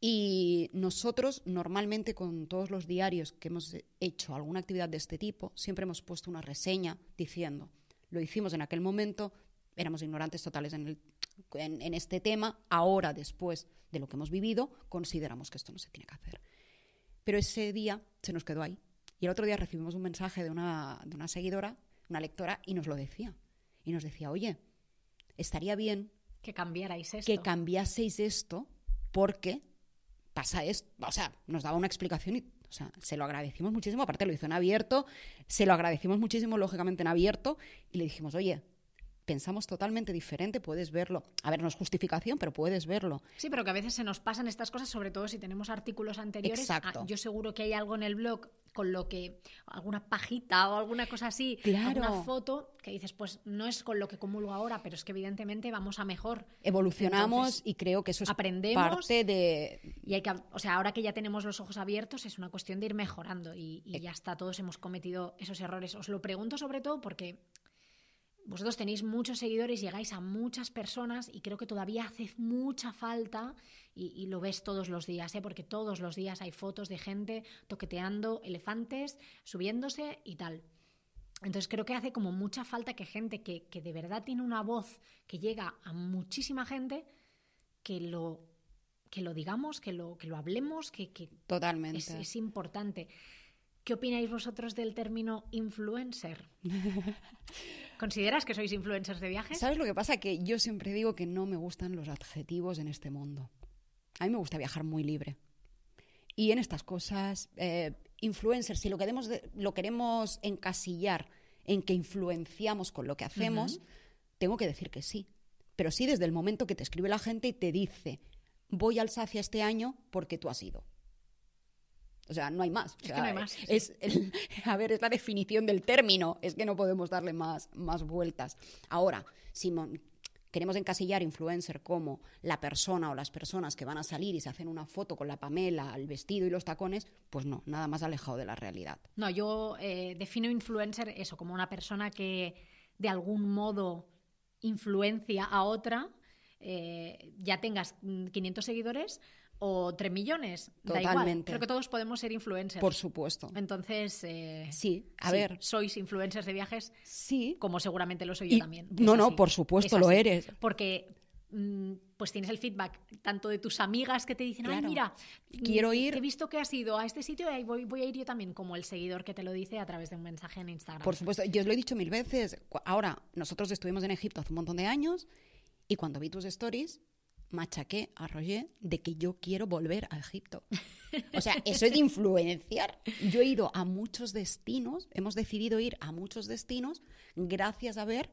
Y nosotros normalmente con todos los diarios que hemos hecho alguna actividad de este tipo, siempre hemos puesto una reseña diciendo, lo hicimos en aquel momento, éramos ignorantes totales en, en, este tema, ahora después de lo que hemos vivido, consideramos que esto no se tiene que hacer. Pero ese día se nos quedó ahí. Y el otro día recibimos un mensaje de una, de una seguidora, una lectora, y nos lo decía. Y nos decía, oye, estaría bien que cambiarais esto. Que cambiaseis esto porque pasa esto. O sea, nos daba una explicación y se lo agradecimos muchísimo. Aparte lo hizo en abierto, se lo agradecimos muchísimo, lógicamente en abierto, y le dijimos, oye, pensamos totalmente diferente, puedes verlo. A ver, no es justificación, pero puedes verlo. Sí, pero que a veces se nos pasan estas cosas, sobre todo si tenemos artículos anteriores. Ah, yo seguro que hay algo en el blog con lo que alguna pajita o alguna cosa así, claro. foto que dices, pues no es con lo que comulgo ahora, pero es que evidentemente vamos a mejor. Evolucionamos y creo que eso es parte de y hay que, o sea, ahora que ya tenemos los ojos abiertos es una cuestión de ir mejorando y, y ya eh. está, todos hemos cometido esos errores. Os lo pregunto sobre todo porque vosotros tenéis muchos seguidores, llegáis a muchas personas y creo que todavía hace mucha falta y, lo ves todos los días, ¿eh? porque todos los días hay fotos de gente toqueteando elefantes, subiéndose y tal. Entonces creo que hace como mucha falta que gente que, de verdad tiene una voz que llega a muchísima gente, que lo, que lo digamos, que lo, que lo hablemos, que, Totalmente. es importante. ¿Qué opináis vosotros del término influencer? ¿Consideras que sois influencers de viajes? ¿Sabes lo que pasa? Que yo siempre digo que no me gustan los adjetivos en este mundo. A mí me gusta viajar muy libre. Y en estas cosas, eh, influencer, influencers, si lo queremos, lo queremos encasillar en que influenciamos con lo que hacemos, tengo que decir que sí. Pero sí desde el momento que te escribe la gente y te dice, voy a Alsacia este año porque tú has ido. O sea, no hay más. es que no hay más. a ver, es la definición del término. Es que no podemos darle más, vueltas. Ahora, si queremos encasillar influencer como la persona o las personas que van a salir y se hacen una foto con la pamela, el vestido y los tacones, pues no, nada más alejado de la realidad. No, yo eh, defino influencer eso, como una persona que de algún modo influencia a otra, eh, ya tengas 500 mm, seguidores o 3 millones. Totalmente. Creo que todos podemos ser influencers. Por supuesto. Entonces. Eh, sí, a ver. Sois influencers de viajes. Sí. Como seguramente lo soy yo también. no, no, por supuesto lo eres. Porque mm, pues tienes el feedback tanto de tus amigas que te dicen, ay, mira, quiero mm, ir. He visto que has ido a este sitio y voy, voy a ir yo también, como el seguidor que te lo dice a través de un mensaje en Instagram. Por supuesto, yo os lo he dicho mil veces. Ahora, nosotros estuvimos en Egipto hace un montón de años y cuando vi tus stories, machaqué a Roger de que yo quiero volver a Egipto. O sea, eso es de influenciar. Yo he ido a muchos destinos, hemos decidido ir a muchos destinos gracias a ver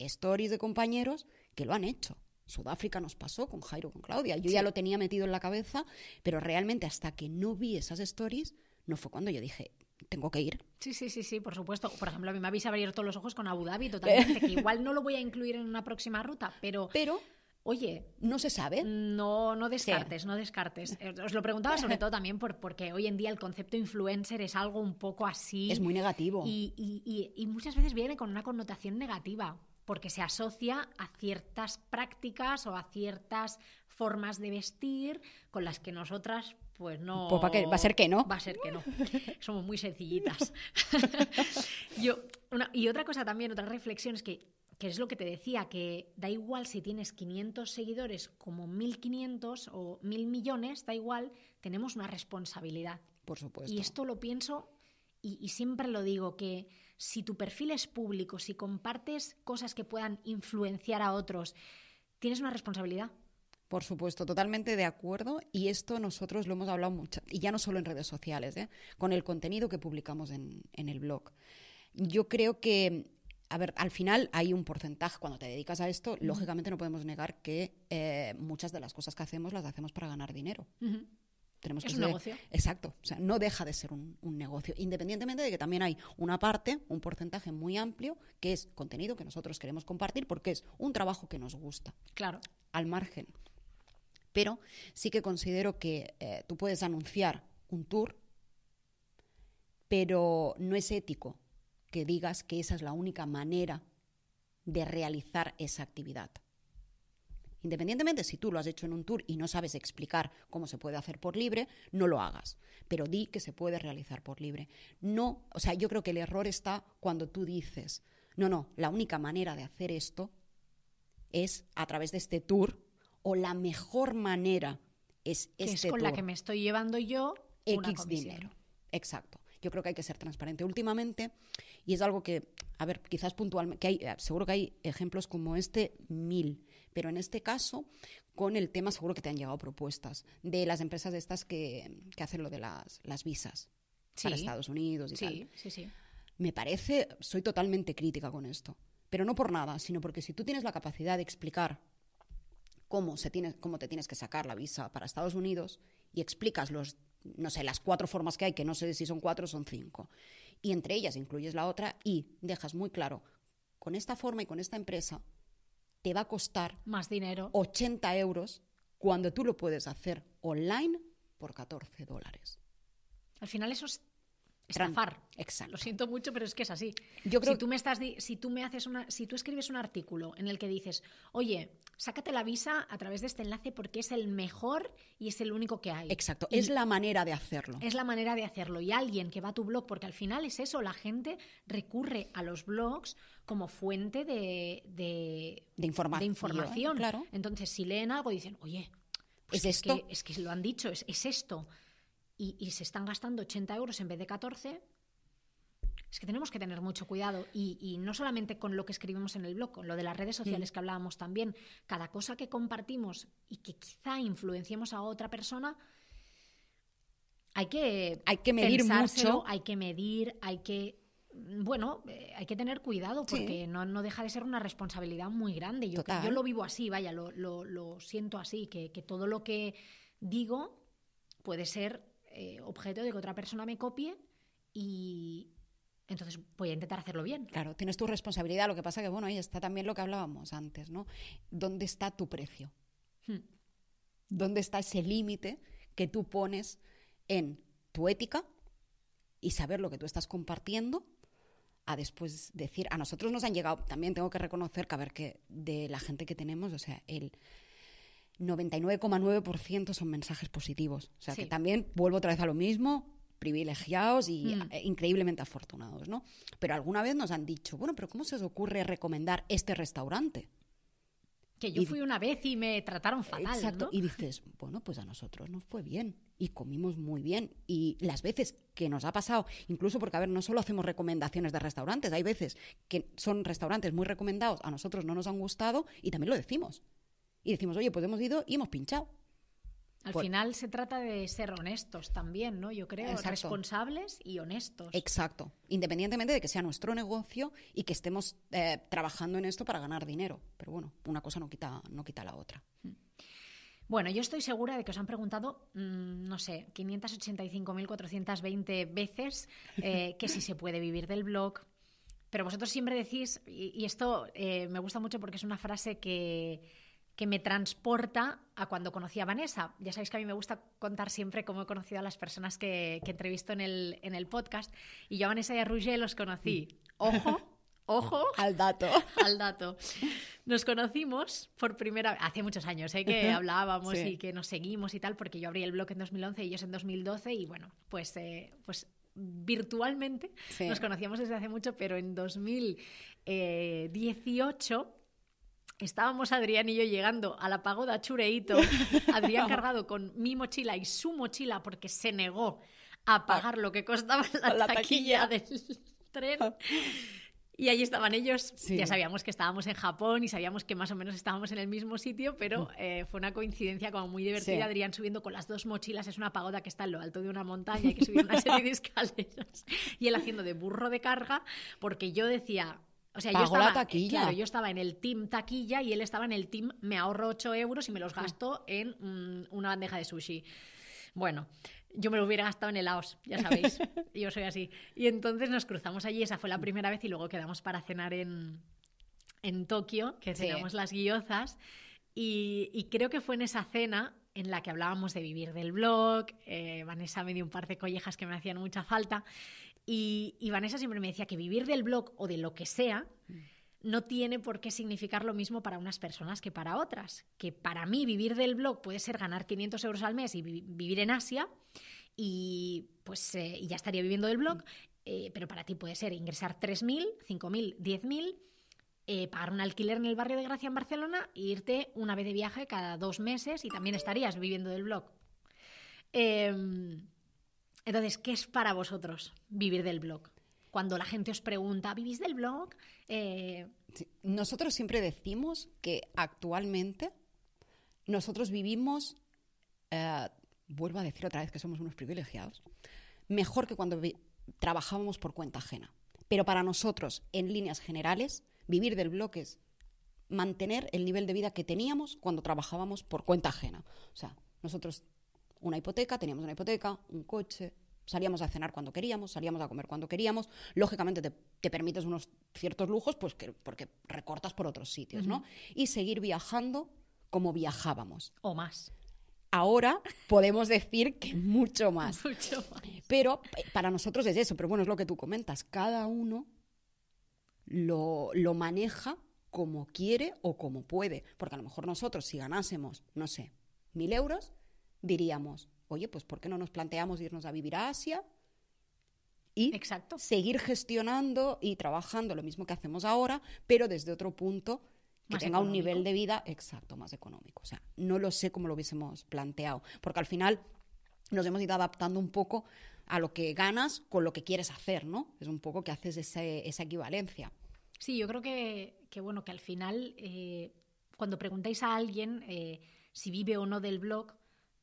stories de compañeros que lo han hecho. Sudáfrica nos pasó con Jairo, con Claudia. Yo ya lo tenía metido en la cabeza, pero realmente hasta que no vi esas stories, no fue cuando yo dije, tengo que ir. Sí, sí, sí, sí, por supuesto. Por ejemplo, a mí me habéis abierto los ojos con Abu Dhabi totalmente, que igual no lo voy a incluir en una próxima ruta, pero... Pero Oye, ¿no se sabe? No, no descartes, no descartes. Eh, os lo preguntaba sobre todo también porque hoy en día el concepto influencer es algo un poco así. Es muy negativo. Y, muchas veces viene con una connotación negativa, porque se asocia a ciertas prácticas o a ciertas formas de vestir con las que nosotras pues no. Pues va, que, va, a ser que no. Va a ser que no. Somos muy sencillitas. Yo, y otra cosa también, otra reflexión es que que es lo que te decía, que da igual si tienes 500 seguidores como 1.500 o 1.000 millones, da igual, tenemos una responsabilidad. Por supuesto. Y esto lo pienso y, siempre lo digo, que si tu perfil es público, si compartes cosas que puedan influenciar a otros, tienes una responsabilidad. Por supuesto, totalmente de acuerdo. Y esto nosotros lo hemos hablado mucho, y ya no solo en redes sociales, ¿eh? con el contenido que publicamos en el blog. Yo creo que a ver, al final hay un porcentaje, cuando te dedicas a esto, lógicamente no podemos negar que eh, muchas de las cosas que hacemos las hacemos para ganar dinero. Tenemos es un negocio. Exacto, o sea, no deja de ser un, negocio, independientemente de que también hay una parte, un porcentaje muy amplio, que es contenido que nosotros queremos compartir porque es un trabajo que nos gusta. Claro. Al margen. Pero sí que considero que eh, tú puedes anunciar un tour, pero no es ético que digas que esa es la única manera de realizar esa actividad. Independientemente si tú lo has hecho en un tour y no sabes explicar cómo se puede hacer por libre, no lo hagas, pero di que se puede realizar por libre. No, o sea, yo creo que el error está cuando tú dices, no, no, la única manera de hacer esto es a través de este tour o la mejor manera es que es este con la que me estoy llevando yo X dinero. Exacto yo creo que hay que ser transparente. Últimamente, y es algo que, a ver, quizás puntualmente, que hay, seguro que hay ejemplos como este mil, pero en este caso, con el tema seguro que te han llegado propuestas de las empresas de estas que, que hacen lo de las, visas para Estados Unidos y sí, tal. Sí, sí. Me parece, soy totalmente crítica con esto, pero no por nada, sino porque si tú tienes la capacidad de explicar cómo, se tiene, cómo te tienes que sacar la visa para Estados Unidos y explicas los no sé, las cuatro formas que hay, que no sé si son cuatro o son cinco. Y entre ellas incluyes la otra y dejas muy claro, con esta forma y con esta empresa te va a costar más dinero. 80 euros cuando tú lo puedes hacer online por 14 dólares. Al final eso es Estafar. Exacto. Lo siento mucho, pero es que es así. Yo si tú me estás si tú me haces una si tú escribes un artículo en el que dices, "Oye, sácate la visa a través de este enlace porque es el mejor y es el único que hay." Exacto, es la manera de hacerlo. Es la manera de hacerlo y alguien que va a tu blog porque al final es eso, la gente recurre a los blogs como fuente de información. claro. Entonces, si leen algo dicen, "Oye, pues ¿Es, esto? Que, es que lo han dicho, es, es esto y, se están gastando 80 euros en vez de 14, es que tenemos que tener mucho cuidado. Y, no solamente con lo que escribimos en el blog, con lo de las redes sociales que hablábamos también. Cada cosa que compartimos y que quizá influenciemos a otra persona, hay que, hay que medir mucho. Hay que medir, hay que. Bueno, eh, hay que tener cuidado porque no, no, deja de ser una responsabilidad muy grande. Yo, lo vivo así, vaya, lo, siento así, que, que todo lo que digo puede ser eh, objeto de que otra persona me copie y entonces voy a intentar hacerlo bien. Claro, tienes tu responsabilidad, lo que pasa que, bueno, ahí está también lo que hablábamos antes, ¿no? ¿Dónde está tu precio? Hmm. ¿Dónde está ese límite que tú pones en tu ética y saber lo que tú estás compartiendo? a después decir, a nosotros nos han llegado, también tengo que reconocer que a ver que de la gente que tenemos, o sea, el 99,9% son mensajes positivos. O sea, que también vuelvo otra vez a lo mismo, privilegiados y mm. eh, increíblemente afortunados, ¿no? Pero alguna vez nos han dicho, bueno, pero ¿cómo se os ocurre recomendar este restaurante? Que yo fui una vez y me trataron fatal. ¿no? Y dices, bueno, pues a nosotros nos fue bien y comimos muy bien. Y las veces que nos ha pasado, incluso porque, a ver, no solo hacemos recomendaciones de restaurantes, hay veces que son restaurantes muy recomendados, a nosotros no nos han gustado y también lo decimos y decimos, oye, pues hemos ido y hemos pinchado. Al pues final se trata de ser honestos también, ¿no? Yo creo, responsables y honestos. Exacto, independientemente de que sea nuestro negocio y que estemos eh, trabajando en esto para ganar dinero. Pero bueno, una cosa no quita, no quita la otra. Mm. Bueno, yo estoy segura de que os han preguntado, mm, no sé, 585.420 veces eh, que si se puede vivir del blog. Pero vosotros siempre decís, y, esto eh, me gusta mucho porque es una frase que que me transporta a cuando conocí a Vanessa. Ya sabéis que a mí me gusta contar siempre cómo he conocido a las personas que, entrevisto en el, en el podcast. Y yo a Vanessa y a Roger los conocí. Ojo. Ojo. Al dato. Al dato. Nos conocimos por primera vez, hace muchos años, ¿eh? que hablábamos y que nos seguimos y tal, porque yo abrí el blog en 2011 y ellos en 2012 y bueno, pues, eh, pues virtualmente nos conocíamos desde hace mucho, pero en 2018 Estábamos Adrián y yo llegando a la pagoda Chureito, Adrián cargado con mi mochila y su mochila porque se negó a pagar lo que costaba la, taquilla. del tren. Ah. Y ahí estaban ellos. Ya sabíamos que estábamos en Japón y sabíamos que más o menos estábamos en el mismo sitio, pero mm. eh, fue una coincidencia como muy divertida. Adrián subiendo con las dos mochilas, es una pagoda que está en lo alto de una montaña, hay que subir una serie de escaleras. Y él haciendo de burro de carga, porque yo decía, o sea, yo estaba, en el team taquilla y él estaba en el team me ahorro 8 euros y me los mm. gasto en mm, una bandeja de sushi. Bueno, yo me lo hubiera gastado en el helados, ya sabéis. yo soy así. Y entonces nos cruzamos allí, esa fue la primera vez y luego quedamos para cenar en, en Tokio, que cenamos las guiozas. Y, creo que fue en esa cena en la que hablábamos de vivir del blog, eh, Vanessa me dio un par de collejas que me hacían mucha falta y, Vanessa siempre me decía que vivir del blog o de lo que sea mm. no tiene por qué significar lo mismo para unas personas que para otras. Que para mí vivir del blog puede ser ganar 500 euros al mes y vivir en Asia y pues eh, ya estaría viviendo del blog, mm. eh, pero para ti puede ser ingresar 3.000, 5.000, 10.000. pagar un alquiler en el barrio de Gracia en Barcelona e irte una vez de viaje cada dos meses y también estarías viviendo del blog. Em, entonces, ¿qué es para vosotros vivir del blog? Cuando la gente os pregunta, ¿vivís del blog? Eh, nosotros siempre decimos que actualmente nosotros vivimos, eh, vuelvo a decir otra vez que somos unos privilegiados, mejor que cuando trabajábamos por cuenta ajena. Pero para nosotros, en líneas generales, vivir del blog es mantener el nivel de vida que teníamos cuando trabajábamos por cuenta ajena. O sea, nosotros una hipoteca, teníamos una hipoteca, un coche, salíamos a cenar cuando queríamos, salíamos a comer cuando queríamos. Lógicamente te, permites unos ciertos lujos pues porque recortas por otros sitios, ¿no? Y seguir viajando como viajábamos. O más. Ahora podemos decir que mucho más. mucho más. Pero eh, para nosotros es eso, pero bueno, es lo que tú comentas. Cada uno lo, lo maneja como quiere o como puede. Porque a lo mejor nosotros, si ganásemos, no sé, mil euros, diríamos, oye, pues ¿por qué no nos planteamos irnos a vivir a Asia? Y seguir gestionando y trabajando lo mismo que hacemos ahora, pero desde otro punto que tenga un nivel de vida exacto más económico. O sea, no lo sé cómo lo hubiésemos planteado, porque al final nos hemos ido adaptando un poco a lo que ganas con lo que quieres hacer, ¿no? Es un poco que haces esa equivalencia. Sí, yo creo que, bueno, que al final, eh, cuando preguntáis a alguien eh, si vive o no del blog,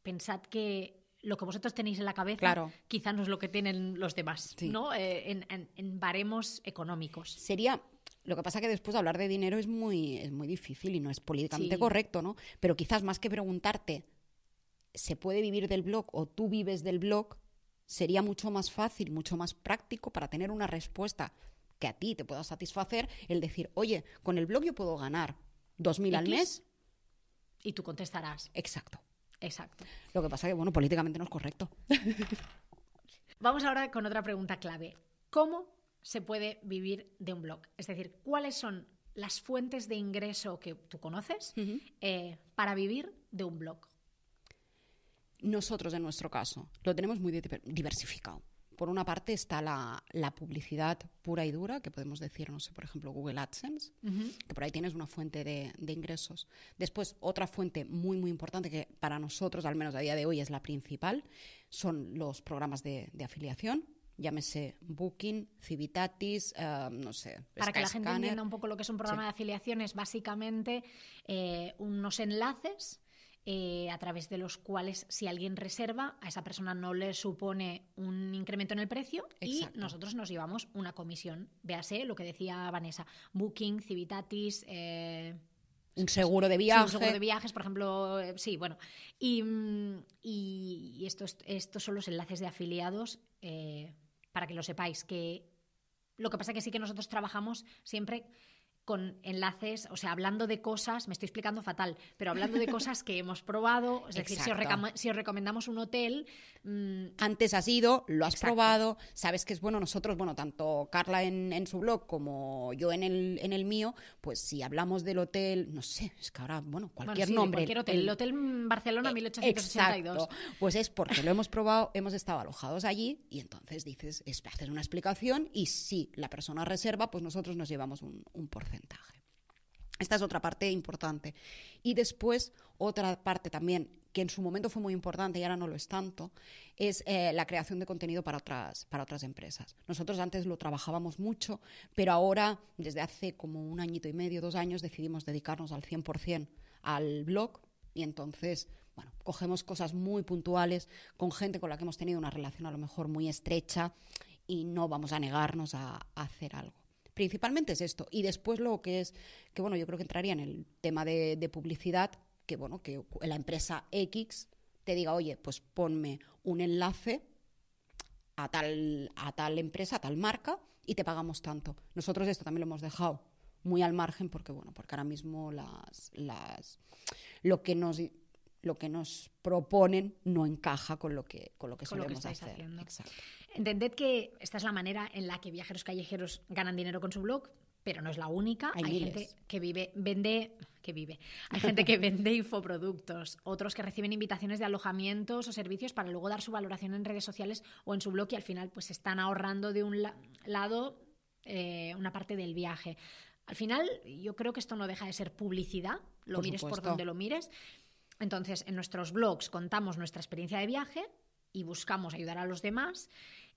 pensad que lo que vosotros tenéis en la cabeza quizá no es lo que tienen los demás, ¿no? Eh, en, baremos económicos. Sería... Lo que pasa que después hablar de dinero es muy, es muy difícil y no es políticamente correcto, ¿no? Pero quizás más que preguntarte, ¿se puede vivir del blog o tú vives del blog? Sería mucho más fácil, mucho más práctico para tener una respuesta que a ti te pueda satisfacer el decir, oye, con el blog yo puedo ganar 2.000 al mes. Y tú contestarás. Exacto. Exacto. Lo que pasa que, bueno, políticamente no es correcto. Vamos ahora con otra pregunta clave. ¿Cómo se puede vivir de un blog? Es decir, ¿cuáles son las fuentes de ingreso que tú conoces eh, para vivir de un blog? Nosotros, en nuestro caso, lo tenemos muy diversificado por una parte está la, publicidad pura y dura, que podemos decir, no sé, por ejemplo, Google AdSense, que por ahí tienes una fuente de, ingresos. Después, otra fuente muy, muy importante que para nosotros, al menos a día de hoy, es la principal, son los programas de, afiliación. Llámese Booking, Civitatis, eh, no sé. Para que la gente entienda un poco lo que es un programa de afiliación, es básicamente eh, unos enlaces eh, a través de los cuales si alguien reserva, a esa persona no le supone un incremento en el precio y nosotros nos llevamos una comisión. Véase lo que decía Vanessa, Booking, Civitatis. Eh, un seguro de viajes. un seguro de viajes, por ejemplo. Eh, sí, bueno. Y, mm, estos, son los enlaces de afiliados, para que lo sepáis. Que, lo que pasa que sí que nosotros trabajamos siempre con enlaces, o sea, hablando de cosas, me estoy explicando fatal, pero hablando de cosas que hemos probado, es decir, si os, recomendamos un hotel... Mm, Antes has ido, lo has probado, sabes que es bueno, nosotros, bueno, tanto Carla en, su blog como yo en el, en el mío, pues si hablamos del hotel, no sé, es que ahora, bueno, cualquier nombre... el, Hotel Barcelona 1862, eh, Pues es porque lo hemos probado, hemos estado alojados allí y entonces dices, es, hacer una explicación y si la persona reserva, pues nosotros nos llevamos un porcentaje. Esta es otra parte importante. Y después, otra parte también que en su momento fue muy importante y ahora no lo es tanto, es eh, la creación de contenido para otras, para otras empresas. Nosotros antes lo trabajábamos mucho, pero ahora, desde hace como un añito y medio, dos años, decidimos dedicarnos al 100% al blog y entonces, bueno, cogemos cosas muy puntuales con gente con la que hemos tenido una relación a lo mejor muy estrecha y no vamos a negarnos a hacer algo. Principalmente es esto. Y después lo que es, que bueno, yo creo que entraría en el tema de, publicidad, que bueno, que la empresa X te diga, oye, pues ponme un enlace a tal, a tal empresa, a tal marca, y te pagamos tanto. Nosotros esto también lo hemos dejado muy al margen porque, bueno, porque ahora mismo las, las, lo que nos lo que nos proponen no encaja con lo que, con lo que con solemos que hacer. Haciendo. Entended que esta es la manera en la que viajeros callejeros ganan dinero con su blog, pero no es la única. Hay, gente que vive, vende, que vive. Hay gente que vende infoproductos, otros que reciben invitaciones de alojamientos o servicios para luego dar su valoración en redes sociales o en su blog y al final pues están ahorrando de un lado eh, una parte del viaje. Al final yo creo que esto no deja de ser publicidad, lo mires por donde lo mires. Entonces, en nuestros blogs contamos nuestra experiencia de viaje y buscamos ayudar a los demás.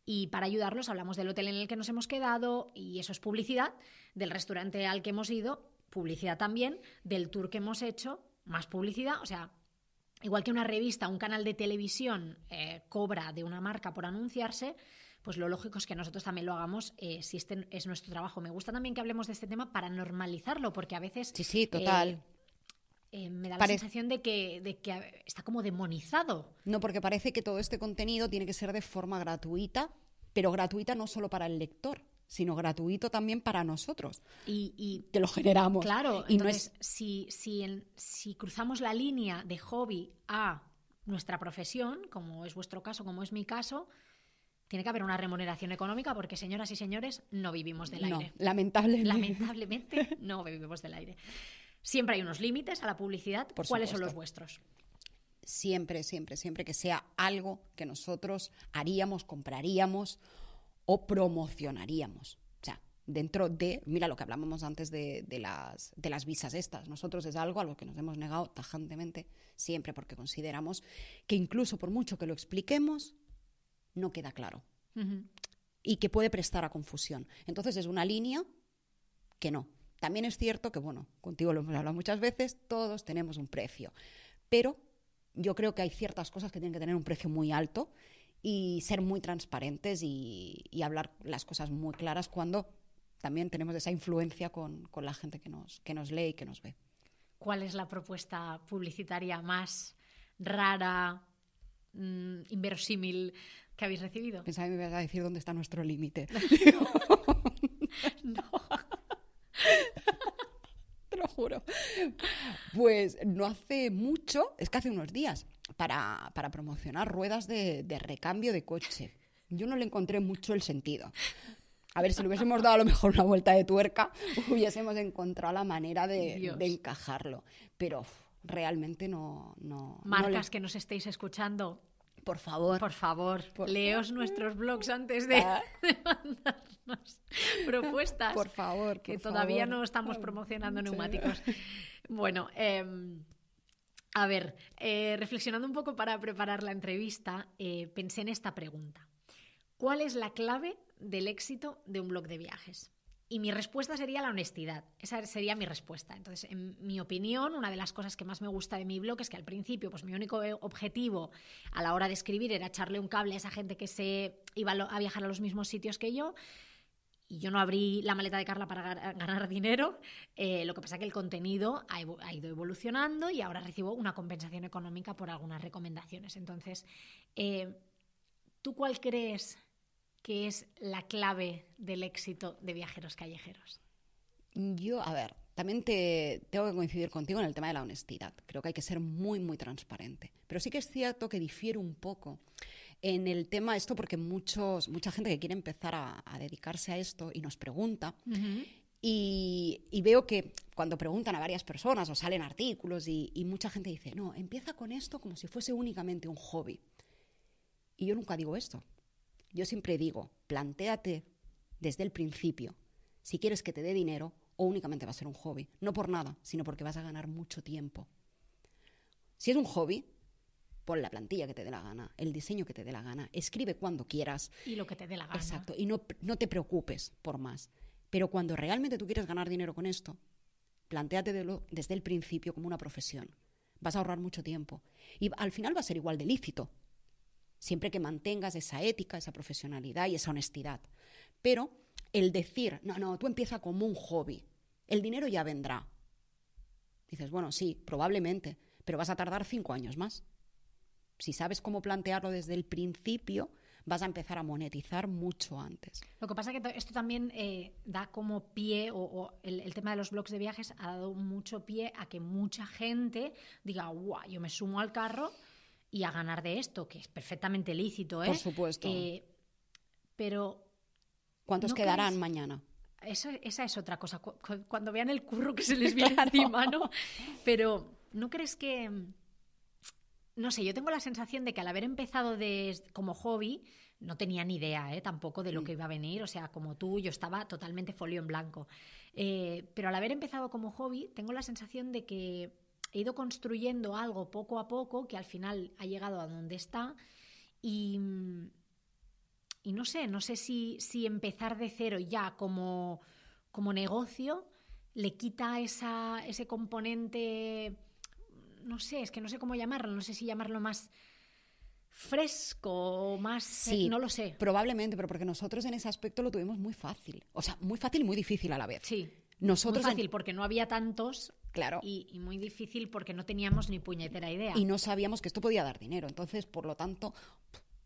Y para ayudarlos hablamos del hotel en el que nos hemos quedado y eso es publicidad, del restaurante al que hemos ido, publicidad también, del tour que hemos hecho, más publicidad, o sea, igual que una revista, un canal de televisión eh, cobra de una marca por anunciarse, pues lo lógico es que nosotros también lo hagamos eh, si este es nuestro trabajo. Me gusta también que hablemos de este tema para normalizarlo, porque a veces... Sí, sí, eh, total. Eh, me da la sensación de que, está como demonizado. No, porque parece que todo este contenido tiene que ser de forma gratuita, pero gratuita no solo para el lector, sino gratuito también para nosotros. Y, que lo generamos. Claro, y entonces, no es... si, si, cruzamos la línea de hobby a nuestra profesión, como es vuestro caso, como es mi caso, tiene que haber una remuneración económica porque, señoras y señores, no vivimos del no, aire. Lamentablemente. Lamentablemente no vivimos del aire. Siempre hay unos límites a la publicidad. ¿Cuáles son los vuestros? Siempre, siempre, siempre que sea algo que nosotros haríamos, compraríamos o promocionaríamos. O sea, dentro de, mira lo que hablábamos antes de, las, de las visas estas, nosotros es algo a lo que nos hemos negado tajantemente siempre porque consideramos que incluso por mucho que lo expliquemos, no queda claro y que puede prestar a confusión. Entonces es una línea que no, también es cierto que, bueno, contigo lo hemos hablado muchas veces, todos tenemos un precio, pero yo creo que hay ciertas cosas que tienen que tener un precio muy alto y ser muy transparentes y, hablar las cosas muy claras cuando también tenemos esa influencia con, la gente que nos, que nos lee y que nos ve. ¿Cuál es la propuesta publicitaria más rara, inversímil mm, inverosímil que habéis recibido? Pensaba que me ibas a decir dónde está nuestro límite. no juro. Pues no hace mucho, es que hace unos días, para, promocionar ruedas de, recambio de coche. Yo no le encontré mucho el sentido. A ver, si le hubiésemos dado a lo mejor una vuelta de tuerca, hubiésemos encontrado la manera de, encajarlo. Pero realmente no... Marcas que nos estéis escuchando, por favor. Por favor, leos nuestros blogs antes ah. de, mandarnos propuestas. Por favor. que todavía no estamos promocionando neumáticos. Bueno, em, a ver, eh, reflexionando un poco para preparar la entrevista, eh, pensé en esta pregunta. ¿Cuál es la clave del éxito de un blog de viajes? Y mi respuesta sería la honestidad. Esa sería mi respuesta. Entonces, en mi opinión, una de las cosas que más me gusta de mi blog es que al principio, pues mi único eh, objetivo a la hora de escribir era echarle un cable a esa gente que se iba a viajar a los mismos sitios que yo. Y yo no abrí la maleta de Carla para ganar dinero. Eh, lo que pasa es que el contenido ha, ido evolucionando y ahora recibo una compensación económica por algunas recomendaciones. Entonces, eh, ¿tú cuál crees que es la clave del éxito de viajeros callejeros? Yo, a ver, también te tengo que coincidir contigo en el tema de la honestidad. Creo que hay que ser muy, muy transparente. Pero sí que es cierto que difiere un poco en el tema esto porque muchos, mucha gente que quiere empezar a, dedicarse a esto y nos pregunta. Y, veo que cuando preguntan a varias personas o salen artículos y, mucha gente dice, no, empieza con esto como si fuese únicamente un hobby. Y yo nunca digo esto. Yo siempre digo, plantéate desde el principio si quieres que te dé dinero o únicamente va a ser un hobby. No por nada, sino porque vas a ganar mucho tiempo. Si es un hobby, pon la plantilla que te dé la gana, el diseño que te dé la gana, escribe cuando quieras. Y lo que te dé la gana. Exacto, y no, te preocupes por más. Pero cuando realmente tú quieres ganar dinero con esto, planteate desde el principio como una profesión. Vas a ahorrar mucho tiempo. Y al final va a ser igual de lícito, siempre que mantengas esa ética, esa profesionalidad y esa honestidad. Pero el decir, no, no, tú empieza como un hobby, el dinero ya vendrá. Dices, bueno, sí, probablemente, pero vas a tardar cinco años más. Si sabes cómo plantearlo desde el principio, vas a empezar a monetizar mucho antes. Lo que pasa es que esto también eh, da como pie, o, el, el, tema de los blogs de viajes ha dado mucho pie a que mucha gente diga, guau, yo me sumo al carro y a ganar de esto, que es perfectamente lícito, ¿eh? Por supuesto. Eh, pero. ¿Cuántos quedarán mañana? esa es otra cosa. Cuando vean el curro que se les viene a encima, mano. Pero, ¿no crees que.? No sé, yo tengo la sensación de que al haber empezado como hobby, no tenía ni idea ¿eh? tampoco de lo mm. que iba a venir. O sea, como tú, yo estaba totalmente folio en blanco. Eh, pero al haber empezado como hobby, tengo la sensación de que he ido construyendo algo poco a poco que al final ha llegado a donde está y, no sé, no sé si, si empezar de cero ya como, como negocio le quita ese componente, no sé, es que no sé cómo llamarlo, no sé si llamarlo más fresco o más eh, sí, no lo sé probablemente pero porque nosotros en ese aspecto lo tuvimos muy fácil o sea muy fácil y muy difícil a la vez sí nosotros muy fácil porque no había tantos Claro. Y, y, muy difícil porque no teníamos ni puñetera idea. Y no sabíamos que esto podía dar dinero. Entonces, por lo tanto,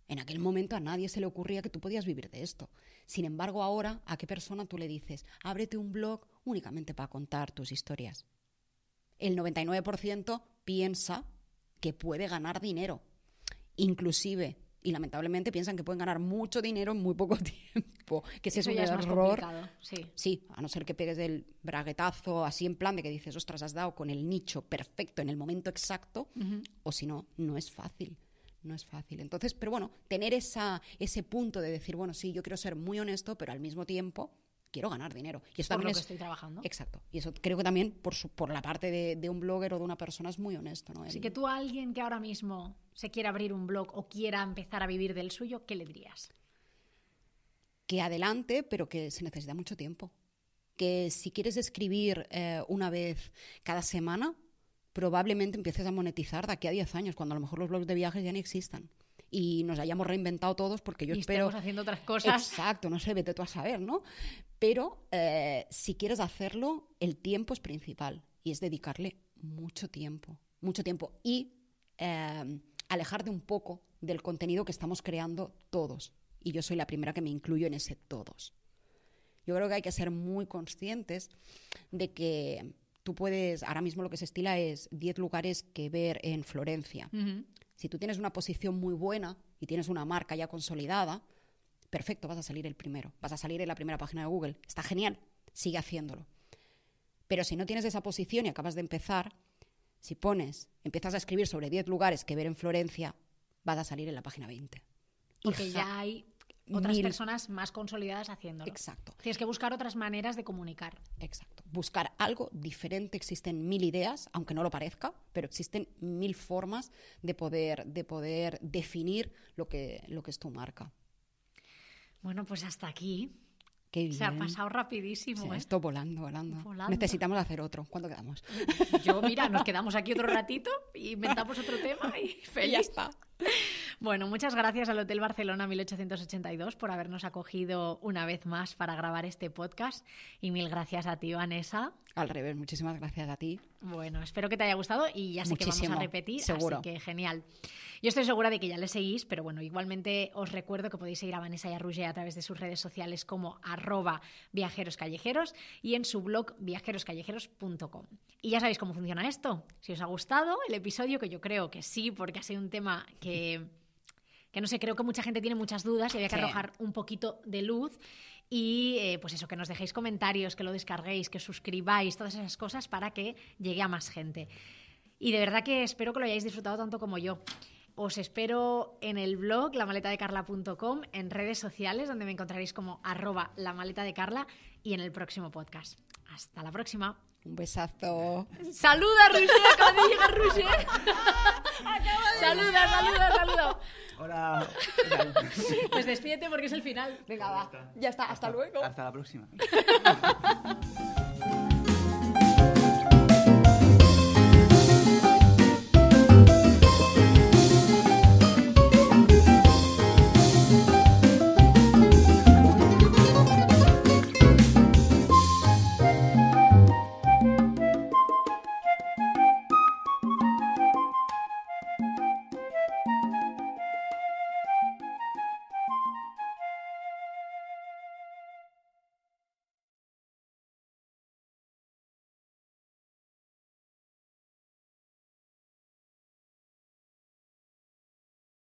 en aquel momento a nadie se le ocurría que tú podías vivir de esto. Sin embargo, ahora, ¿a qué persona tú le dices, ábrete un blog únicamente para contar tus historias? El 99% piensa que puede ganar dinero. Inclusive y lamentablemente piensan que pueden ganar mucho dinero en muy poco tiempo, que si Eso es un error. sí. sí, a no ser que pegues el braguetazo así en plan de que dices, ostras, has dado con el nicho perfecto en el momento exacto, o si no, no es fácil no es fácil. Entonces, pero bueno, tener esa, ese punto de decir, bueno, sí, yo quiero ser muy honesto, pero al mismo tiempo quiero ganar dinero. Y eso por lo que estoy trabajando. Exacto. Y eso creo que también por, por la parte de, un blogger o de una persona es muy honesto. ¿no? Así que tú a alguien que ahora mismo se quiera abrir un blog o quiera empezar a vivir del suyo, ¿qué le dirías? Que adelante, pero que se necesita mucho tiempo. Que si quieres escribir eh, una vez cada semana, probablemente empieces a monetizar de aquí a 10 años, cuando a lo mejor los blogs de viajes ya ni existan y nos hayamos reinventado todos porque yo y espero... Estamos haciendo otras cosas. Exacto, no sé, vete tú a saber, ¿no? Pero eh, si quieres hacerlo, el tiempo es principal y es dedicarle mucho tiempo, mucho tiempo y eh, alejarte un poco del contenido que estamos creando todos. Y yo soy la primera que me incluyo en ese todos. Yo creo que hay que ser muy conscientes de que tú puedes, ahora mismo lo que se estila es 10 lugares que ver en Florencia. Si tú tienes una posición muy buena y tienes una marca ya consolidada, perfecto, vas a salir el primero, vas a salir en la primera página de Google. Está genial, sigue haciéndolo. Pero si no tienes esa posición y acabas de empezar, si pones, empiezas a escribir sobre 10 lugares que ver en Florencia, vas a salir en la página 20. Porque ya hay otras personas más consolidadas haciéndolo. Exacto. Tienes que buscar otras maneras de comunicar. Exacto buscar algo diferente. Existen mil ideas, aunque no lo parezca, pero existen mil formas de poder, de poder definir lo que, lo que es tu marca. Bueno, pues hasta aquí. Qué bien. Se ha pasado rapidísimo. ¿eh? Esto volando, volando, Necesitamos hacer otro. ¿Cuándo quedamos? Yo, mira, nos quedamos aquí otro ratito y inventamos otro tema y feliz. Y ya está. Bueno, muchas gracias al Hotel Barcelona 1882 por habernos acogido una vez más para grabar este podcast y mil gracias a ti, Vanessa. Al revés, muchísimas gracias a ti. Bueno, espero que te haya gustado y ya sé que vamos a repetir, seguro. así que genial. Yo estoy segura de que ya le seguís, pero bueno, igualmente os recuerdo que podéis seguir a Vanessa y a a través de sus redes sociales como arroba viajeros y en su blog viajeroscallejeros.com. Y ya sabéis cómo funciona esto. Si os ha gustado el episodio, que yo creo que sí, porque ha sido un tema que no sé, creo que mucha gente tiene muchas dudas y había que arrojar un poquito de luz. Y eh, pues eso, que nos dejéis comentarios, que lo descarguéis, que suscribáis, todas esas cosas para que llegue a más gente. Y de verdad que espero que lo hayáis disfrutado tanto como yo. Os espero en el blog lamaletadecarla.com, en redes sociales donde me encontraréis como arroba la de Carla y en el próximo podcast. Hasta la próxima. Un besazo. Saluda, a Roger. Acaba de llegar saluda, saluda, saluda. Hola. Pues despídete porque es el final. Venga, va. Ya está. hasta luego. Hasta la próxima.